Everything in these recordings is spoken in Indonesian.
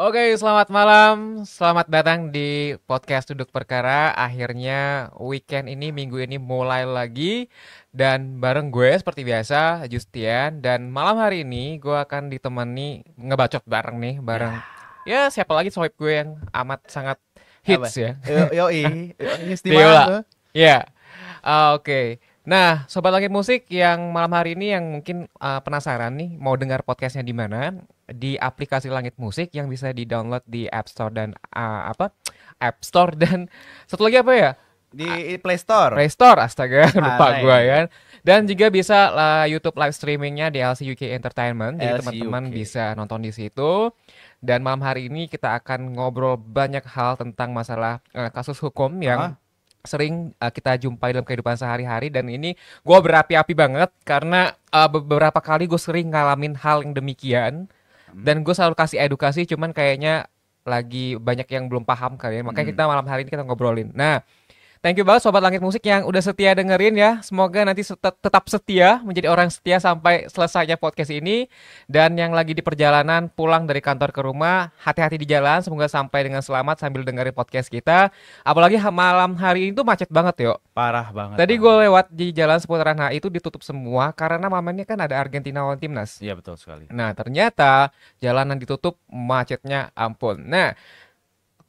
Oke, selamat malam. Selamat datang di podcast Duduk Perkara. Akhirnya weekend ini, minggu ini mulai lagi. Dan bareng gue seperti biasa, Justian. Dan malam hari ini gue akan ditemani ngebacot bareng nih, bareng. Ya, ya siapa lagi sohib gue yang amat sangat hits Apa? ya. Yoi, yo, yo, yo, yo, yo, yo, yo, yo, yo, Nah, sobat langit musik yang malam hari ini yang mungkin uh, penasaran nih mau dengar podcastnya di mana di aplikasi langit musik yang bisa di download di App Store dan uh, apa App Store dan satu lagi apa ya di Play Store. Play Store, astaga lupa Alay. gua iya. kan. Dan juga bisa uh, YouTube live streamingnya di LC UK Entertainment, jadi teman-teman bisa nonton di situ. Dan malam hari ini kita akan ngobrol banyak hal tentang masalah uh, kasus hukum yang huh? sering uh, kita jumpai dalam kehidupan sehari-hari dan ini gue berapi-api banget karena uh, beberapa kali gue sering ngalamin hal yang demikian hmm. dan gue selalu kasih edukasi cuman kayaknya lagi banyak yang belum paham kali ya. makanya hmm. kita malam hari ini kita ngobrolin nah Thank you banget Sobat Langit Musik yang udah setia dengerin ya. Semoga nanti tetap setia, menjadi orang setia sampai selesainya podcast ini. Dan yang lagi di perjalanan pulang dari kantor ke rumah, hati-hati di jalan. Semoga sampai dengan selamat sambil dengerin podcast kita. Apalagi malam hari ini tuh macet banget yuk. Parah banget. Tadi gue lewat di jalan seputaran HI itu ditutup semua karena mamanya kan ada Argentina lawan timnas. Iya betul sekali. Nah ternyata jalanan ditutup macetnya ampun. Nah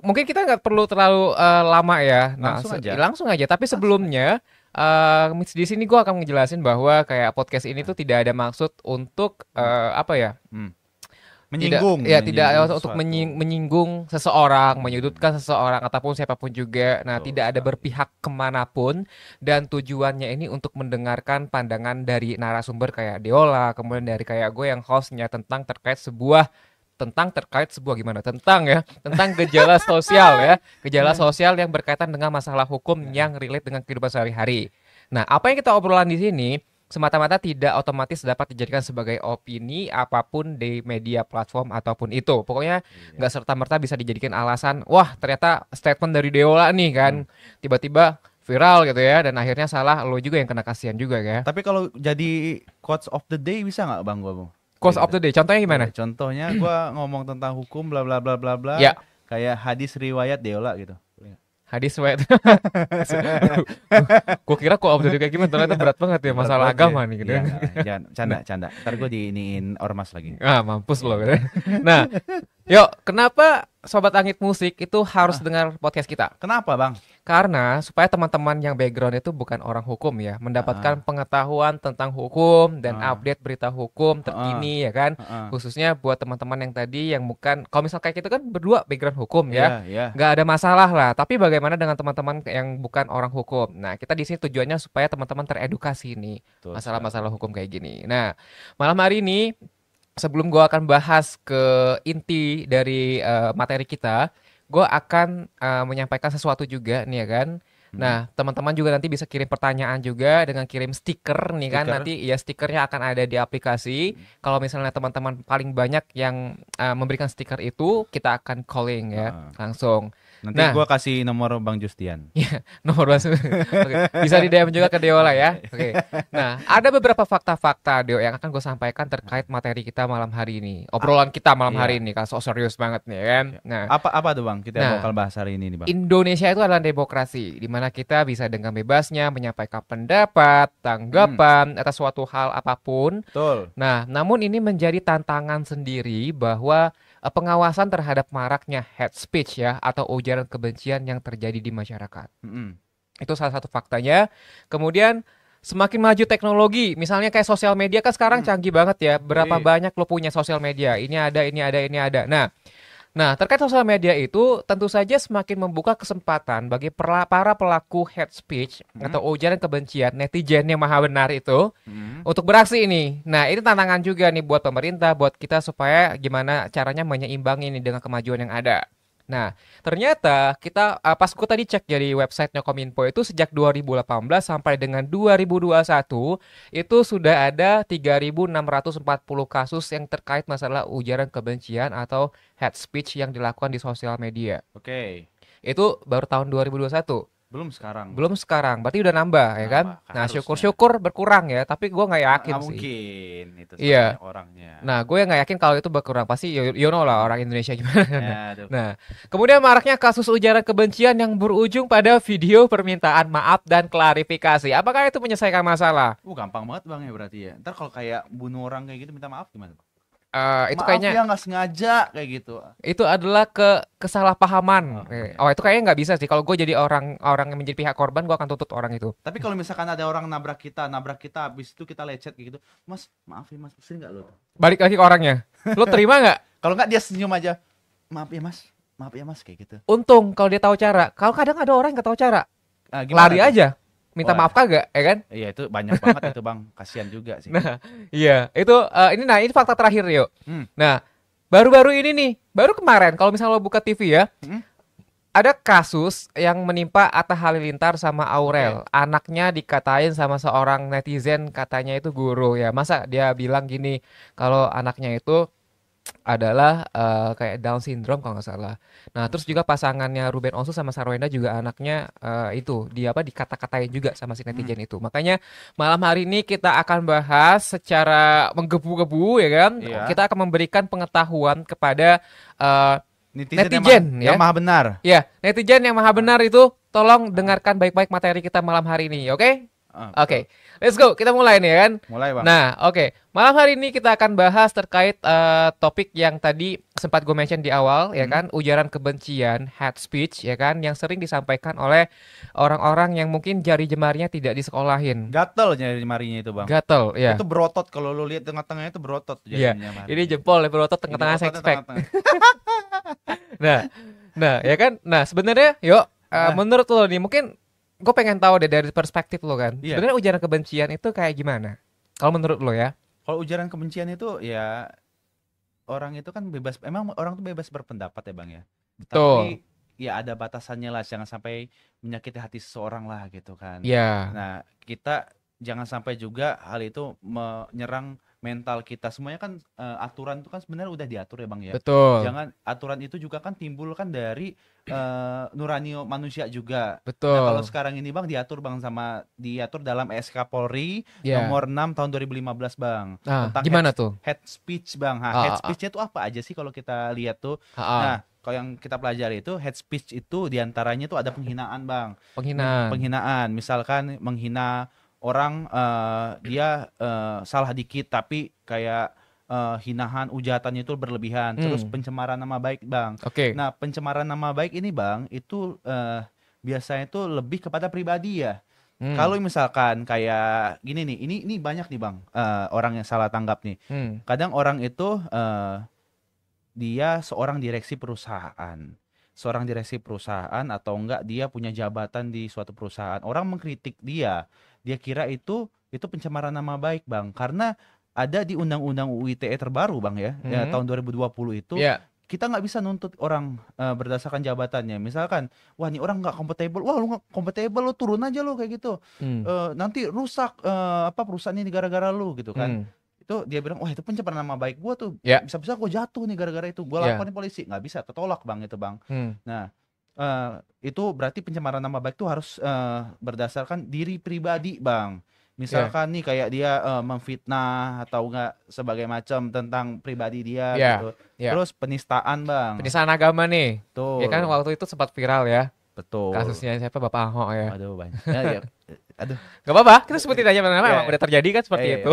mungkin kita nggak perlu terlalu uh, lama ya. Nah, langsung aja. Langsung aja. Tapi sebelumnya uh, di sini gue akan menjelaskan bahwa kayak podcast ini tuh tidak ada maksud untuk uh, apa ya? Hmm. Menyinggung. Tidak, ya, tidak sesuatu. untuk menying, menyinggung seseorang, menyudutkan seseorang ataupun siapapun juga. Nah, tidak ada berpihak kemanapun dan tujuannya ini untuk mendengarkan pandangan dari narasumber kayak Deola, kemudian dari kayak gue yang hostnya tentang terkait sebuah tentang terkait sebuah gimana tentang ya tentang gejala sosial ya gejala ya. sosial yang berkaitan dengan masalah hukum ya. yang relate dengan kehidupan sehari-hari. Nah apa yang kita obrolan di sini semata-mata tidak otomatis dapat dijadikan sebagai opini apapun di media platform ataupun itu. Pokoknya iya. nggak iya. serta merta bisa dijadikan alasan. Wah ternyata statement dari Deola nih kan hmm. tiba-tiba viral gitu ya dan akhirnya salah lo juga yang kena kasihan juga ya. Tapi kalau jadi quotes of the day bisa nggak bang Gobo? Quotes of the day. Contohnya gimana? Contohnya gua ngomong tentang hukum bla bla bla bla bla. Ya. Kayak hadis riwayat Deola gitu. Hadis riwayat. gua kira kok of the day kayak gimana ternyata berat banget ya masalah agama ya. nih gitu. Ya, iya, jangan canda canda. Ntar gua diiniin ormas lagi. Ah, mampus loh. Gitu. Nah, Yuk, kenapa sobat angit musik itu harus ah. dengar podcast kita? Kenapa, Bang? Karena supaya teman-teman yang background itu bukan orang hukum ya, mendapatkan ah. pengetahuan tentang hukum dan ah. update berita hukum terkini ah. ya kan. Ah, ah. Khususnya buat teman-teman yang tadi yang bukan kalau misal kayak gitu kan berdua background hukum ya. Yeah, yeah. Gak ada masalah lah, tapi bagaimana dengan teman-teman yang bukan orang hukum? Nah, kita di sini tujuannya supaya teman-teman teredukasi nih masalah-masalah hukum kayak gini. Nah, malam hari ini sebelum gue akan bahas ke inti dari uh, materi kita, gue akan uh, menyampaikan sesuatu juga nih ya kan. Hmm. Nah, teman-teman juga nanti bisa kirim pertanyaan juga dengan kirim stiker nih kan nanti ya stikernya akan ada di aplikasi. Hmm. Kalau misalnya teman-teman paling banyak yang uh, memberikan stiker itu, kita akan calling ya, ah. langsung. Nanti nah, gue kasih nomor Bang Justian. Iya, nomor Bang Justian. okay. Bisa di DM juga ke lah ya. Oke. Okay. Nah, ada beberapa fakta-fakta Deo yang akan gue sampaikan terkait materi kita malam hari ini. Obrolan ah, kita malam iya. hari ini kan so serius banget nih kan. Iya. Nah, apa apa tuh Bang? Kita nah, bakal bahas hari ini nih Bang. Indonesia itu adalah demokrasi di mana kita bisa dengan bebasnya menyampaikan pendapat, tanggapan hmm. atas suatu hal apapun. Betul. Nah, namun ini menjadi tantangan sendiri bahwa Eh, pengawasan terhadap maraknya hate speech ya atau ujaran kebencian yang terjadi di masyarakat. Mm -hmm. Itu salah satu faktanya. Kemudian semakin maju teknologi, misalnya kayak sosial media kan sekarang mm. canggih banget ya. Berapa Jadi... Iya. banyak lo punya sosial media? Ini ada, ini ada, ini ada. Nah, Nah, terkait sosial media itu tentu saja semakin membuka kesempatan bagi para pelaku hate speech hmm. atau ujaran kebencian netizen yang maha benar itu hmm. untuk beraksi ini. Nah, ini tantangan juga nih buat pemerintah, buat kita supaya gimana caranya menyeimbangi ini dengan kemajuan yang ada. Nah, ternyata kita uh, pas gue tadi cek dari websitenya Kominfo itu sejak 2018 sampai dengan 2021 itu sudah ada 3.640 kasus yang terkait masalah ujaran kebencian atau hate speech yang dilakukan di sosial media. Oke. Okay. Itu baru tahun 2021. Belum sekarang. Belum sekarang. Berarti udah nambah, nambah ya kan? nah, syukur-syukur berkurang ya, tapi gue nggak yakin nah, sih. mungkin itu iya. orangnya. Nah, gue nggak yakin kalau itu berkurang. Pasti you, you know lah orang Indonesia gimana. Ya, nah, kemudian maraknya kasus ujaran kebencian yang berujung pada video permintaan maaf dan klarifikasi. Apakah itu menyelesaikan masalah? Uh, gampang banget Bang ya berarti ya. Ntar kalau kayak bunuh orang kayak gitu minta maaf gimana, uh, itu Maaf kayaknya ya sengaja kayak gitu itu adalah ke kesalahpahaman oh, oh eh, itu kayaknya nggak bisa sih kalau gue jadi orang orang yang menjadi pihak korban gue akan tutup orang itu tapi kalau misalkan ada orang nabrak kita nabrak kita habis itu kita lecet gitu mas maaf ya mas pusing nggak lo balik lagi ke orangnya lo terima nggak kalau nggak dia senyum aja maaf ya mas maaf ya mas kayak gitu untung kalau dia tahu cara kalau kadang ada orang yang nggak tahu cara nah, lari aja minta Wah. maaf kagak ya kan? Iya itu banyak banget itu bang, kasihan juga sih. Nah iya itu uh, ini nah ini fakta terakhir yuk. Hmm. Nah baru-baru ini nih, baru kemarin kalau misalnya lo buka TV ya, hmm? ada kasus yang menimpa Atta Halilintar sama Aurel. Okay. Anaknya dikatain sama seorang netizen katanya itu guru ya. Masa dia bilang gini kalau anaknya itu adalah uh, kayak Down syndrome kalau nggak salah. Nah terus juga pasangannya Ruben Onsu sama Sarwenda juga anaknya uh, itu dia apa dikata-katain juga sama si netizen hmm. itu. Makanya malam hari ini kita akan bahas secara menggebu-gebu ya kan. Yeah. Kita akan memberikan pengetahuan kepada uh, eh, netizen, netizen yang, ya? yang maha benar. Ya netizen yang maha benar itu tolong dengarkan baik-baik materi kita malam hari ini, oke? Okay? Ah, oke, okay. let's go. Kita mulai nih ya kan. Mulai bang. Nah, oke. Okay. Malam hari ini kita akan bahas terkait uh, topik yang tadi sempat gue mention di awal ya hmm. ya kan, ujaran kebencian, hate speech ya kan, yang sering disampaikan oleh orang-orang yang mungkin jari jemarinya tidak disekolahin. Gatel jari jemarinya itu bang. Gatel, ya. Itu berotot kalau lo lihat tengah-tengahnya itu berotot. Iya. Yeah. Ini jempol ya berotot tengah-tengah Tengah -tengah. nah, nah ya kan. Nah sebenarnya, yuk. Uh, nah. Menurut lo nih mungkin gue pengen tahu deh dari perspektif lo kan. Yeah. Sebenarnya ujaran kebencian itu kayak gimana? Kalau menurut lo ya? Kalau ujaran kebencian itu ya orang itu kan bebas emang orang tuh bebas berpendapat ya bang ya. Betul. Tapi ya ada batasannya lah jangan sampai menyakiti hati seseorang lah gitu kan. Iya. Yeah. Nah kita jangan sampai juga hal itu menyerang mental kita semuanya kan uh, aturan itu kan sebenarnya udah diatur ya bang ya betul jangan aturan itu juga kan timbul kan dari uh, nurani manusia juga betul nah, kalau sekarang ini bang diatur bang sama diatur dalam SK Polri yeah. nomor 6 tahun 2015 bang nah, tentang gimana head, tuh head speech bang ha, ah, head ah, ah. speechnya ah, tuh apa aja sih kalau kita lihat tuh ah, nah kalau yang kita pelajari itu head speech itu diantaranya tuh ada penghinaan bang penghinaan penghinaan misalkan menghina orang uh, dia uh, salah dikit tapi kayak uh, hinahan ujatannya itu berlebihan hmm. terus pencemaran nama baik bang oke okay. nah pencemaran nama baik ini bang itu uh, biasanya itu lebih kepada pribadi ya hmm. kalau misalkan kayak gini nih ini ini banyak nih bang uh, orang yang salah tanggap nih hmm. kadang orang itu uh, dia seorang direksi perusahaan seorang direksi perusahaan atau enggak dia punya jabatan di suatu perusahaan orang mengkritik dia dia kira itu itu pencemaran nama baik bang karena ada di undang-undang UU ITE terbaru bang ya, mm -hmm. ya mhm. tahun 2020 itu yeah. kita nggak bisa nuntut orang uh, berdasarkan jabatannya misalkan wah ini orang nggak kompatibel wah lu nggak kompatibel lu turun aja lu kayak gitu mm. uh, nanti rusak uh, apa perusahaan ini gara-gara lu gitu kan mm itu dia bilang wah itu pencemaran nama baik gue tuh yeah. bisa-bisa gue jatuh nih gara-gara itu gue yeah. laporin polisi nggak bisa tertolak bang itu bang hmm. nah uh, itu berarti pencemaran nama baik itu harus uh, berdasarkan diri pribadi, Bang. Misalkan yeah. nih kayak dia uh, memfitnah atau enggak sebagai macam tentang pribadi dia yeah. gitu. Yeah. Terus penistaan, Bang. Penistaan agama nih. Tuh. Ya kan waktu itu sempat viral ya. Betul. Kasusnya siapa Bapak Ahok ya. Aduh banyak. Ya, ya aduh nggak apa-apa kita sebutin aja mana-mana iya, yeah, udah terjadi kan seperti yeah, iya. itu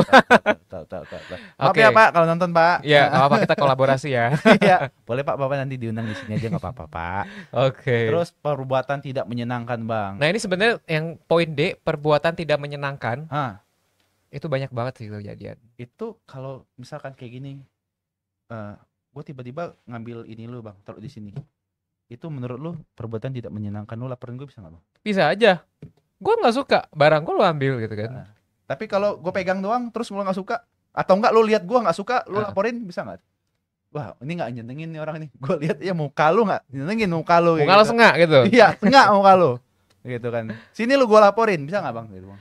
tahu tahu tahu maaf ya pak kalau nonton pak ya nggak apa-apa kita kolaborasi ya yeah. boleh pak bapak nanti diundang di sini aja nggak apa-apa pak oke okay. terus perbuatan tidak menyenangkan bang nah ini sebenarnya yang poin D perbuatan tidak menyenangkan huh. itu banyak banget sih kejadian itu kalau misalkan kayak gini uh, eh, gue tiba-tiba ngambil ini lu bang taruh di sini itu menurut lu perbuatan tidak menyenangkan lu laporin gue bisa nggak bang bisa aja gue nggak suka barang gue lo ambil gitu kan nah, tapi kalau gue pegang doang terus lo nggak suka atau enggak lo lihat gue nggak suka lo nah. laporin bisa nggak wah ini nggak nyentengin nih orang nih gue lihat ya mau kalu nggak nyenengin muka lu muka gitu. lu sengak gitu iya sengak mau kalu gitu kan sini lo gue laporin bisa nggak bang gitu bang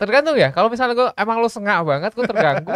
Tergantung ya. Kalau misalnya gue emang lo sengak banget, gue terganggu.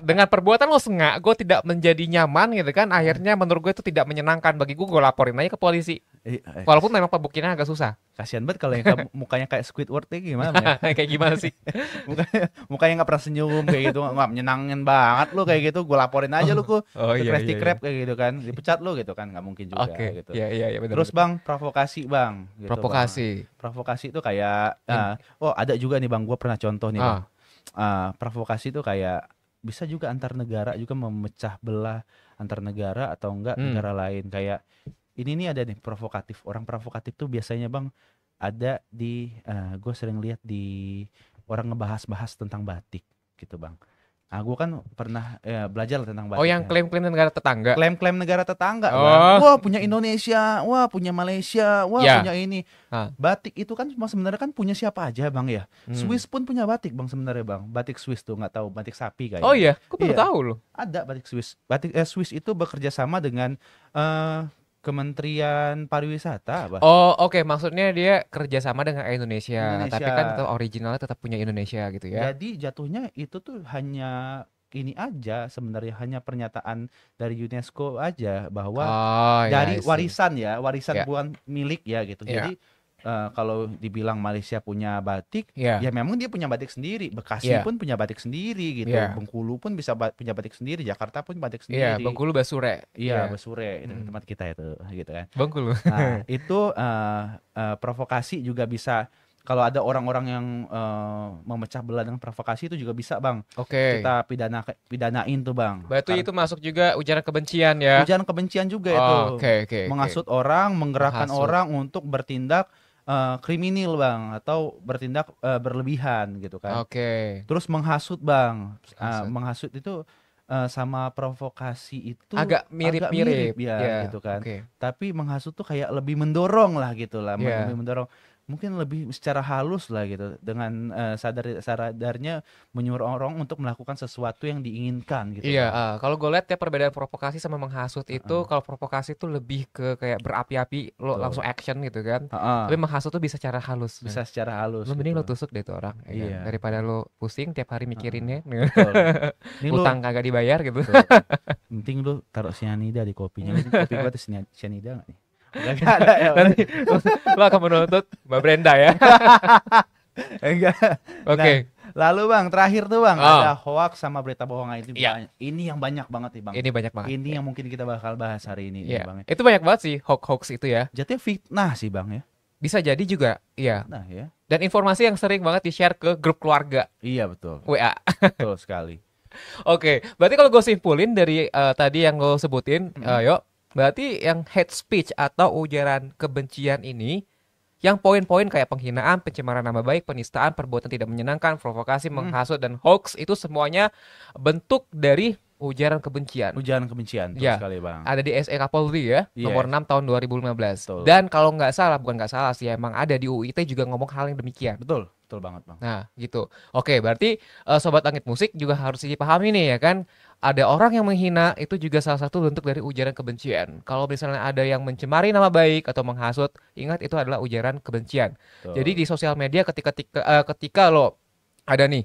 dengan perbuatan lo sengak, gue tidak menjadi nyaman gitu kan. Akhirnya menurut gue itu tidak menyenangkan bagi gue. Gue laporin aja ke polisi. Iya, iya. Walaupun memang pembuktiannya agak susah. Kasihan banget kalau yang mukanya kayak Squidward kayak gimana ya? kayak gimana sih? mukanya mukanya nggak pernah senyum kayak gitu, nggak menyenangin banget lo kayak gitu. Gue laporin aja lo ku oh, oh iya, iya kayak gitu kan, dipecat lo gitu kan, nggak mungkin juga okay. gitu. Iya, iya, iya, bener, Terus bang, provokasi bang. Gitu, provokasi provokasi itu kayak uh, oh ada juga nih bang gue pernah contoh nih bang. Uh, provokasi itu kayak bisa juga antar negara juga memecah belah antar negara atau enggak hmm. negara lain kayak ini nih ada nih provokatif orang provokatif tuh biasanya bang ada di uh, gue sering lihat di orang ngebahas-bahas tentang batik gitu bang Nah, gue kan pernah ya, belajar tentang batik. Oh, yang ya. klaim-klaim negara tetangga. Klaim-klaim negara tetangga. Oh. Wah, punya Indonesia, wah punya Malaysia, wah ya. punya ini. Ha. Batik itu kan sebenarnya kan punya siapa aja, Bang ya. Hmm. Swiss pun punya batik, Bang sebenarnya, Bang. Batik Swiss tuh nggak tahu batik sapi kayaknya. Oh iya, gue baru iya. tahu loh. Ada batik Swiss. Batik eh, Swiss itu bekerja sama dengan uh, Kementerian Pariwisata, apa? Oh, oke. Okay. Maksudnya dia kerjasama dengan Indonesia, Indonesia. tapi kan tetap originalnya tetap punya Indonesia gitu ya. Jadi jatuhnya itu tuh hanya ini aja sebenarnya hanya pernyataan dari UNESCO aja bahwa oh, iya, dari ya, warisan ya, warisan yeah. bukan milik ya gitu. Yeah. Jadi uh, kalau dibilang Malaysia punya batik, yeah. ya memang dia punya batik sendiri. Bekasi yeah. pun punya batik sendiri gitu. Yeah. Bengkulu pun bisa ba punya batik sendiri, Jakarta pun batik iya, sendiri. Yeah, Bengkulu Basure. Iya, yeah. Basure itu hmm. tempat kita itu gitu kan. Bengkulu. Nah, itu uh, uh, provokasi juga bisa kalau ada orang-orang yang uh, memecah belah dengan provokasi itu juga bisa bang. Oke. Okay. Kita pidana pidanain tuh bang. Berarti Karena, itu masuk juga ujaran kebencian ya? Ujaran kebencian juga oh, itu. Oke okay, oke. Okay, Mengasut okay. orang, menggerakkan Hasut. orang untuk bertindak uh, bang atau bertindak uh, berlebihan gitu kan. Oke. Okay. Terus menghasut bang, uh, menghasut itu uh, sama provokasi itu agak mirip-mirip mirip, ya yeah. gitu kan. Okay. Tapi menghasut tuh kayak lebih mendorong lah gitu lah, yeah. lebih mendorong mungkin lebih secara halus lah gitu dengan uh, sadar sadarnya menyuruh orang untuk melakukan sesuatu yang diinginkan gitu. Iya, uh, kalau gue lihat ya perbedaan provokasi sama menghasut itu uh. kalau provokasi itu lebih ke kayak berapi-api lo Tuh. langsung action gitu kan. Uh -uh. Tapi menghasut tuh bisa secara halus. Bisa kan? secara halus. Lo gitu. lo tusuk deh tuh orang ya kan? iya. kan? daripada lo pusing tiap hari mikirinnya. Uh -uh. Utang lo... kagak dibayar gitu. Penting lo taruh sianida di kopinya. kopi gue tuh sianida gak nih? enggak, ada ya. Nanti lo akan menuntut Mbak Brenda ya. Enggak. Oke. Okay. Nah, lalu Bang, terakhir tuh Bang, oh. ada hoax sama berita bohong itu ya. Ini yang banyak banget nih Bang. Ini banyak banget. Ini ya. yang mungkin kita bakal bahas hari ini iya. ya. nih Bang. Itu banyak banget sih hoax-hoax itu ya. Jatuhnya fitnah sih Bang ya. Bisa jadi juga, iya. Nah, ya. Dan informasi yang sering banget di-share ke grup keluarga. Iya, betul. WA. betul sekali. Oke, berarti kalau gue simpulin dari uh, tadi yang lo sebutin, mm -hmm. uh, yuk Berarti yang hate speech atau ujaran kebencian ini yang poin-poin kayak penghinaan, pencemaran nama baik, penistaan, perbuatan tidak menyenangkan, provokasi, hmm. menghasut dan hoax itu semuanya bentuk dari ujaran kebencian. Ujaran kebencian ya. sekali, Bang. Ada di SE Kapolri ya, yeah. nomor 6 iya. tahun 2015. Betul. Dan kalau nggak salah, bukan nggak salah sih, emang ada di UIT juga ngomong hal yang demikian. Betul. Betul banget, Bang. Nah, gitu. Oke, berarti uh, sobat langit musik juga harus dipahami nih ya kan. Ada orang yang menghina itu juga salah satu bentuk dari ujaran kebencian. Kalau misalnya ada yang mencemari nama baik atau menghasut, ingat itu adalah ujaran kebencian. Betul. Jadi di sosial media ketika ketika, uh, ketika lo ada nih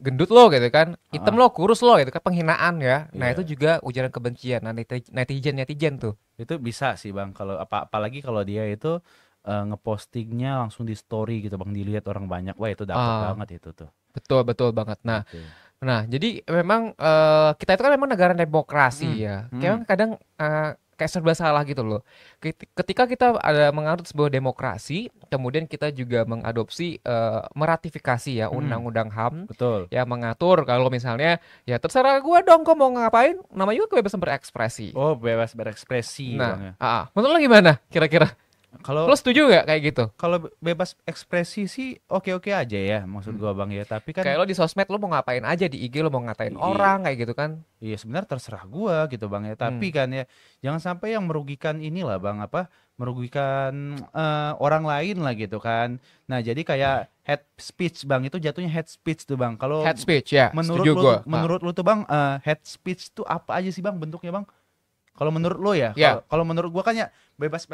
gendut lo gitu kan, hitam ah. uh -huh. lo, kurus lo gitu kan penghinaan ya. Nah, iya. itu juga ujaran kebencian. Nah, netizen netizen tuh. Itu bisa sih, Bang, kalau apa apalagi kalau dia itu uh, ngepostingnya langsung di story gitu bang dilihat orang banyak wah itu dapat uh, ah. banget itu tuh betul betul banget nah okay. Gitu. nah jadi memang uh, kita itu kan memang negara demokrasi hmm. ya hmm. kadang uh, kayak serba salah gitu loh ketika kita ada mengadopsi sebuah demokrasi kemudian kita juga mengadopsi uh, meratifikasi ya hmm. undang-undang ham betul ya mengatur kalau misalnya ya terserah gue dong kok mau ngapain namanya juga kebebasan berekspresi oh bebas berekspresi nah ya. ah, ah, menurut lo gimana kira-kira kalau lo setuju gak kayak gitu? Kalau bebas ekspresi sih oke-oke aja ya, maksud hmm. gua Bang ya. Tapi kan kayak lo di sosmed lo mau ngapain aja di IG lo mau ngatain orang kayak gitu kan? Iya, sebenarnya terserah gua gitu Bang ya. Tapi hmm. kan ya jangan sampai yang merugikan inilah Bang apa? merugikan uh, orang lain lah gitu kan. Nah, jadi kayak nah. head speech Bang itu jatuhnya head speech tuh Bang. Kalau head speech ya. Menurut lu, gua. menurut lo tuh Bang uh, head speech tuh apa aja sih Bang bentuknya Bang? Kalau menurut lo ya, yeah. kalau menurut gua kan ya bebas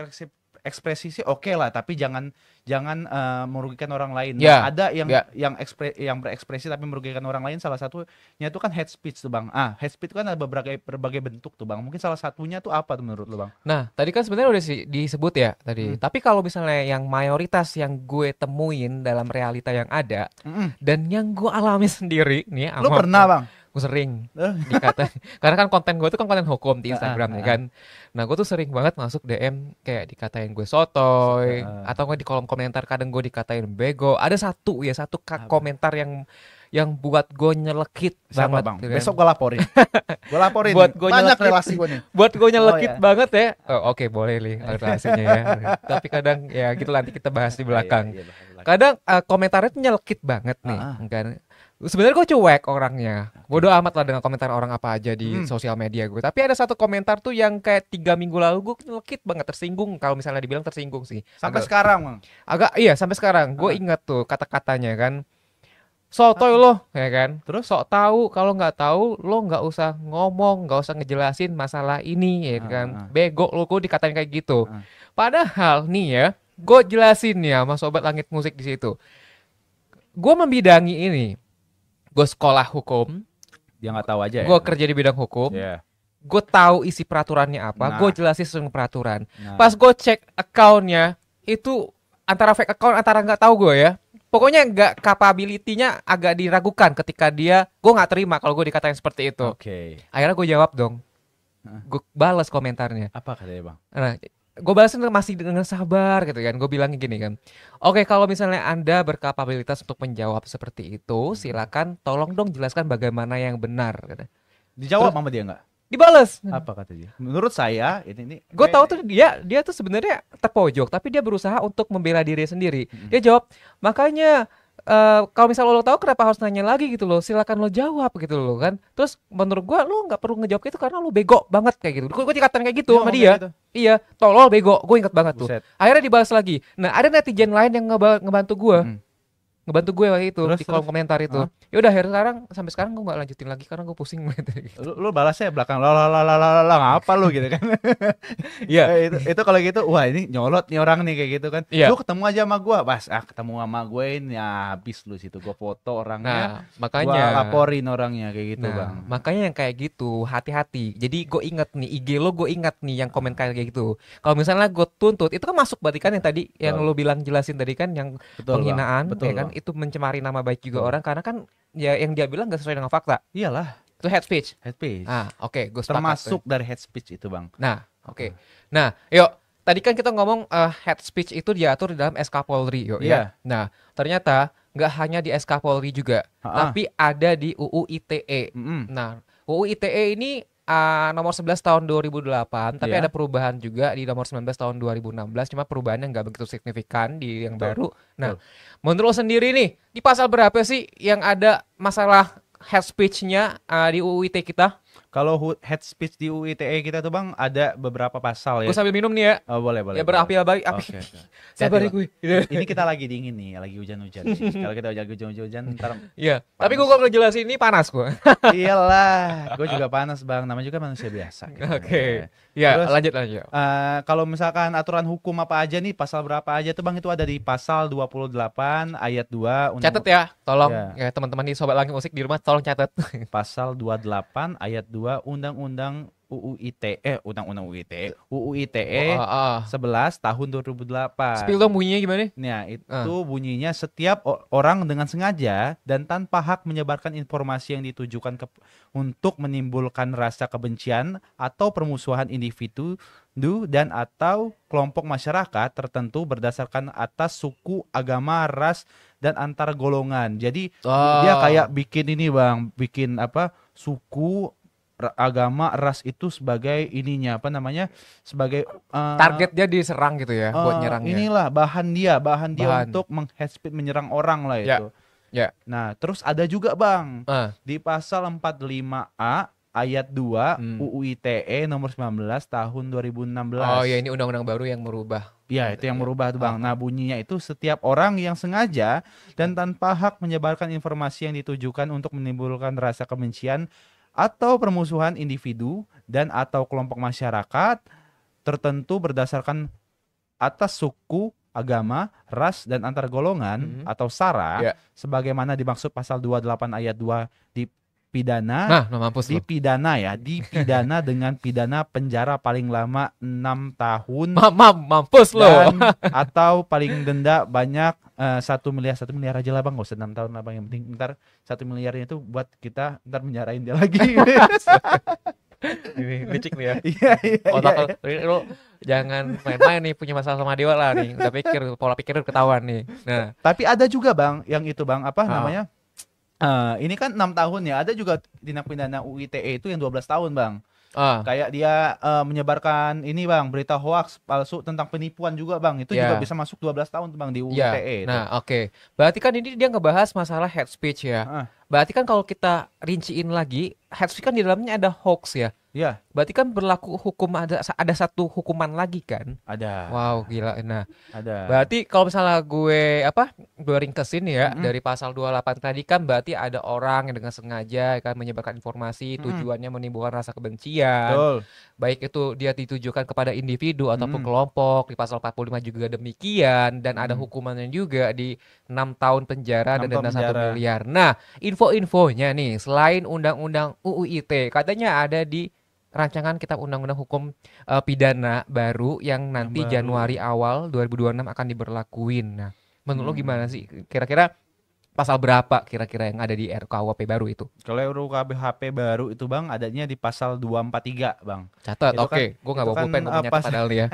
ekspresi sih oke okay lah tapi jangan jangan uh, merugikan orang lain. Yeah. Nah, ya, ada yang yeah. yang ekspre, yang berekspresi tapi merugikan orang lain salah satunya itu kan head speech tuh Bang. Ah, head speech itu kan ada berbagai berbagai bentuk tuh Bang. Mungkin salah satunya tuh apa tuh menurut lu Bang? Nah, tadi kan sebenarnya udah disebut ya tadi. Hmm. Tapi kalau misalnya yang mayoritas yang gue temuin dalam realita yang ada mm -mm. dan yang gue alami sendiri nih Lu pernah Bang? aku sering dikata karena kan konten gue tuh kan konten hukum di Instagram ya kan nah gue tuh sering banget masuk DM kayak dikatain gue sotoy atau gue di kolom komentar kadang gue dikatain bego ada satu ya satu kak komentar yang yang buat gue nyelekit Siapa banget. Bang. Gitu kan? Besok gue laporin. gue laporin. buat gue banyak relasi gue nih. Buat gue nyelekit oh, ya. banget ya. Oh, Oke okay, boleh nih relasinya ya. Tapi kadang ya gitu nanti kita bahas di iya, iya, belakang. Kadang uh, komentarnya tuh nyelekit banget nih. Uh -huh. kan sebenarnya gue cuek orangnya bodoh amat lah dengan komentar orang apa aja di hmm. sosial media gue tapi ada satu komentar tuh yang kayak tiga minggu lalu gue lekit banget tersinggung kalau misalnya dibilang tersinggung sih sampai agak, sekarang bang agak iya sampai sekarang gue inget tuh kata katanya kan sotoy lo ya kan terus sok tahu kalau nggak tahu lo nggak usah ngomong nggak usah ngejelasin masalah ini ya ah, kan ah, ah. bego lo gue dikatain kayak gitu padahal nih ya gue jelasin ya sama sobat langit musik di situ gue membidangi ini gue sekolah hukum dia nggak tahu aja ya gue kerja di bidang hukum yeah. gue tahu isi peraturannya apa nah. gue jelasin sesuai peraturan nah. pas gue cek accountnya itu antara fake account antara nggak tahu gue ya pokoknya nggak capability-nya agak diragukan ketika dia gue nggak terima kalau gue dikatain seperti itu okay. akhirnya gue jawab dong gue balas komentarnya apa katanya bang nah gue balasin masih dengan sabar gitu kan gue bilang gini kan oke kalau misalnya anda berkapabilitas untuk menjawab seperti itu hmm. silakan tolong dong jelaskan bagaimana yang benar gitu. dijawab Terus, mama dia nggak Dibalas. apa kata dia menurut saya ini ini gue tahu tuh dia dia tuh sebenarnya terpojok tapi dia berusaha untuk membela diri sendiri mm -hmm. dia jawab makanya Uh, kalau misal lo tahu kenapa harus nanya lagi gitu loh silakan lo jawab gitu lo kan terus menurut gua lo nggak perlu ngejawab itu karena lo bego banget kayak gitu gua, gua dikatain kayak gitu ya, sama dia gitu. iya tolol bego gua ingat banget Buset. tuh akhirnya dibahas lagi nah ada netizen lain yang ngebantu gua hmm ngebantu gue waktu itu terus, di kolom terus. komentar itu. Uh. Ya udah akhirnya sekarang sampai sekarang gue nggak lanjutin lagi karena gue pusing Gitu. Lu, lu balasnya belakang lo lo lo lo lo ngapa lu gitu kan? Iya. yeah. itu itu kalau gitu wah ini nyolot nih orang nih kayak gitu kan. Yeah. Lu ketemu aja sama gue, pas ah ketemu sama gue ini ya habis lu situ gue foto orangnya. Nah, makanya gua laporin orangnya kayak gitu, nah, Bang. Makanya yang kayak gitu hati-hati. Jadi gue inget nih IG lo gue inget nih yang komen kayak gitu. Kalau misalnya gue tuntut itu kan masuk berarti kan yang tadi yang lo bilang jelasin tadi kan yang Betul, penghinaan bang. Ya Betul, ya kan? Bang itu mencemari nama baik juga hmm. orang karena kan ya yang dia bilang gak sesuai dengan fakta. Iyalah. Itu head speech. Head speech. Ah, oke, okay, gue termasuk dari head speech itu, Bang. Nah, oke. Okay. Nah, yuk tadi kan kita ngomong uh, head speech itu diatur di dalam SK Polri, yuk yeah. ya. Iya. Nah, ternyata nggak hanya di SK Polri juga, Ha-ha. tapi ada di UU ITE. Mm-hmm. Nah, UU ITE ini uh, nomor 11 tahun 2008, tapi yeah. ada perubahan juga di nomor 19 tahun 2016, cuma perubahannya nggak begitu signifikan di yang Betul. baru. Nah, Betul. menurut sendiri nih, di pasal berapa sih yang ada masalah head speech-nya uh, di UU ITE kita? Kalau head speech di UITE kita tuh bang ada beberapa pasal ya. Gue sambil minum nih ya. Oh, boleh boleh. Ya berapi ya api. Okay, okay. Sabar gue. ini kita lagi dingin nih, lagi hujan-hujan. Kalau kita lagi hujan-hujan ntar. Iya. Tapi gue kok ngejelasin ini panas gue. Iyalah, gue juga panas bang. Namanya juga manusia biasa. Gitu. Oke. Okay. Ya. Ya, Terus, lanjut lanjut. Uh, kalau misalkan aturan hukum apa aja nih, pasal berapa aja tuh Bang itu ada di pasal 28 ayat 2 undang Catat ya, tolong ya, ya teman-teman di sobat langit musik di rumah tolong catat. pasal 28 ayat 2 Undang-Undang UU ITE, eh, Undang-Undang UU ITE, iya. UU ITE oh, uh, uh. 11 tahun 2008. Spill dong bunyinya gimana? Nah, itu uh. bunyinya setiap orang dengan sengaja dan tanpa hak menyebarkan informasi yang ditujukan ke, untuk menimbulkan rasa kebencian atau permusuhan individu du, dan atau kelompok masyarakat tertentu berdasarkan atas suku, agama, ras, dan antar golongan. Jadi oh. dia kayak bikin ini bang, bikin apa suku agama ras itu sebagai ininya apa namanya sebagai uh, target dia diserang gitu ya uh, buat eh, nyerang inilah bahan dia bahan, bahan. dia untuk menghate menyerang orang lah ya, itu ya, ya. nah terus ada juga bang uh. di pasal 45a ayat 2 hmm. UU ITE nomor 19 tahun 2016 oh ya ini undang-undang baru yang merubah Ya, itu yang merubah tuh Bang. Ah. Nah, bunyinya itu setiap orang yang sengaja dan tanpa hak menyebarkan informasi yang ditujukan untuk menimbulkan rasa kebencian atau permusuhan individu dan atau kelompok masyarakat tertentu berdasarkan atas suku, agama, ras dan antar golongan mm -hmm. atau sara yeah. sebagaimana dimaksud pasal 28 ayat 2 di pidana nah, no mampus ya, ya pidana dengan pidana penjara paling lama enam tahun Ma -ma mampus lo atau paling denda banyak eh, satu uh, miliar satu miliar aja lah bang gak usah enam tahun lah bang yang penting ntar satu miliarnya itu buat kita ntar menjarain dia lagi ini licik nih ya iya, iya, otak iya. jangan main-main nih punya masalah sama dewa lah nih udah pikir pola pikir ketahuan nih nah tapi ada juga bang yang itu bang apa oh. namanya Uh, ini kan enam tahun ya. Ada juga tindak pidana UITE itu yang 12 tahun, Bang. uh. Kayak dia uh, menyebarkan ini Bang, berita hoax palsu tentang penipuan juga Bang. Itu yeah. juga ya. bisa masuk 12 tahun Bang di ya. UITE yeah. itu. Nah, oke. Okay. Berarti kan ini dia ngebahas masalah head speech ya. Uh. Berarti kan kalau kita rinciin lagi, head speech kan di dalamnya ada hoax ya. Iya. Berarti kan berlaku hukum ada ada satu hukuman lagi kan? Ada. Wow, gila. Nah. Ada. Berarti kalau misalnya gue apa? Gue ringkesin ya mm-hmm. dari pasal 28 tadi kan berarti ada orang yang dengan sengaja kan menyebarkan informasi mm-hmm. tujuannya menimbulkan rasa kebencian. Betul. Baik itu dia ditujukan kepada individu ataupun mm-hmm. kelompok. Di pasal 45 juga demikian dan mm-hmm. ada hukumannya juga di 6 tahun penjara 6 dan denda 1 miliar. Nah, info-infonya nih selain undang-undang UU ITE katanya ada di rancangan kitab undang-undang hukum uh, pidana baru yang nanti yang baru. Januari awal 2026 akan diberlakuin. Nah, menurut hmm. lo gimana sih? Kira-kira pasal berapa kira-kira yang ada di RKUHP baru itu? Kalau RKUHP baru itu Bang adanya di pasal 243 Bang. Catat, oke. Okay. gue gak bawa kan pulpen, gue punya padahal ya.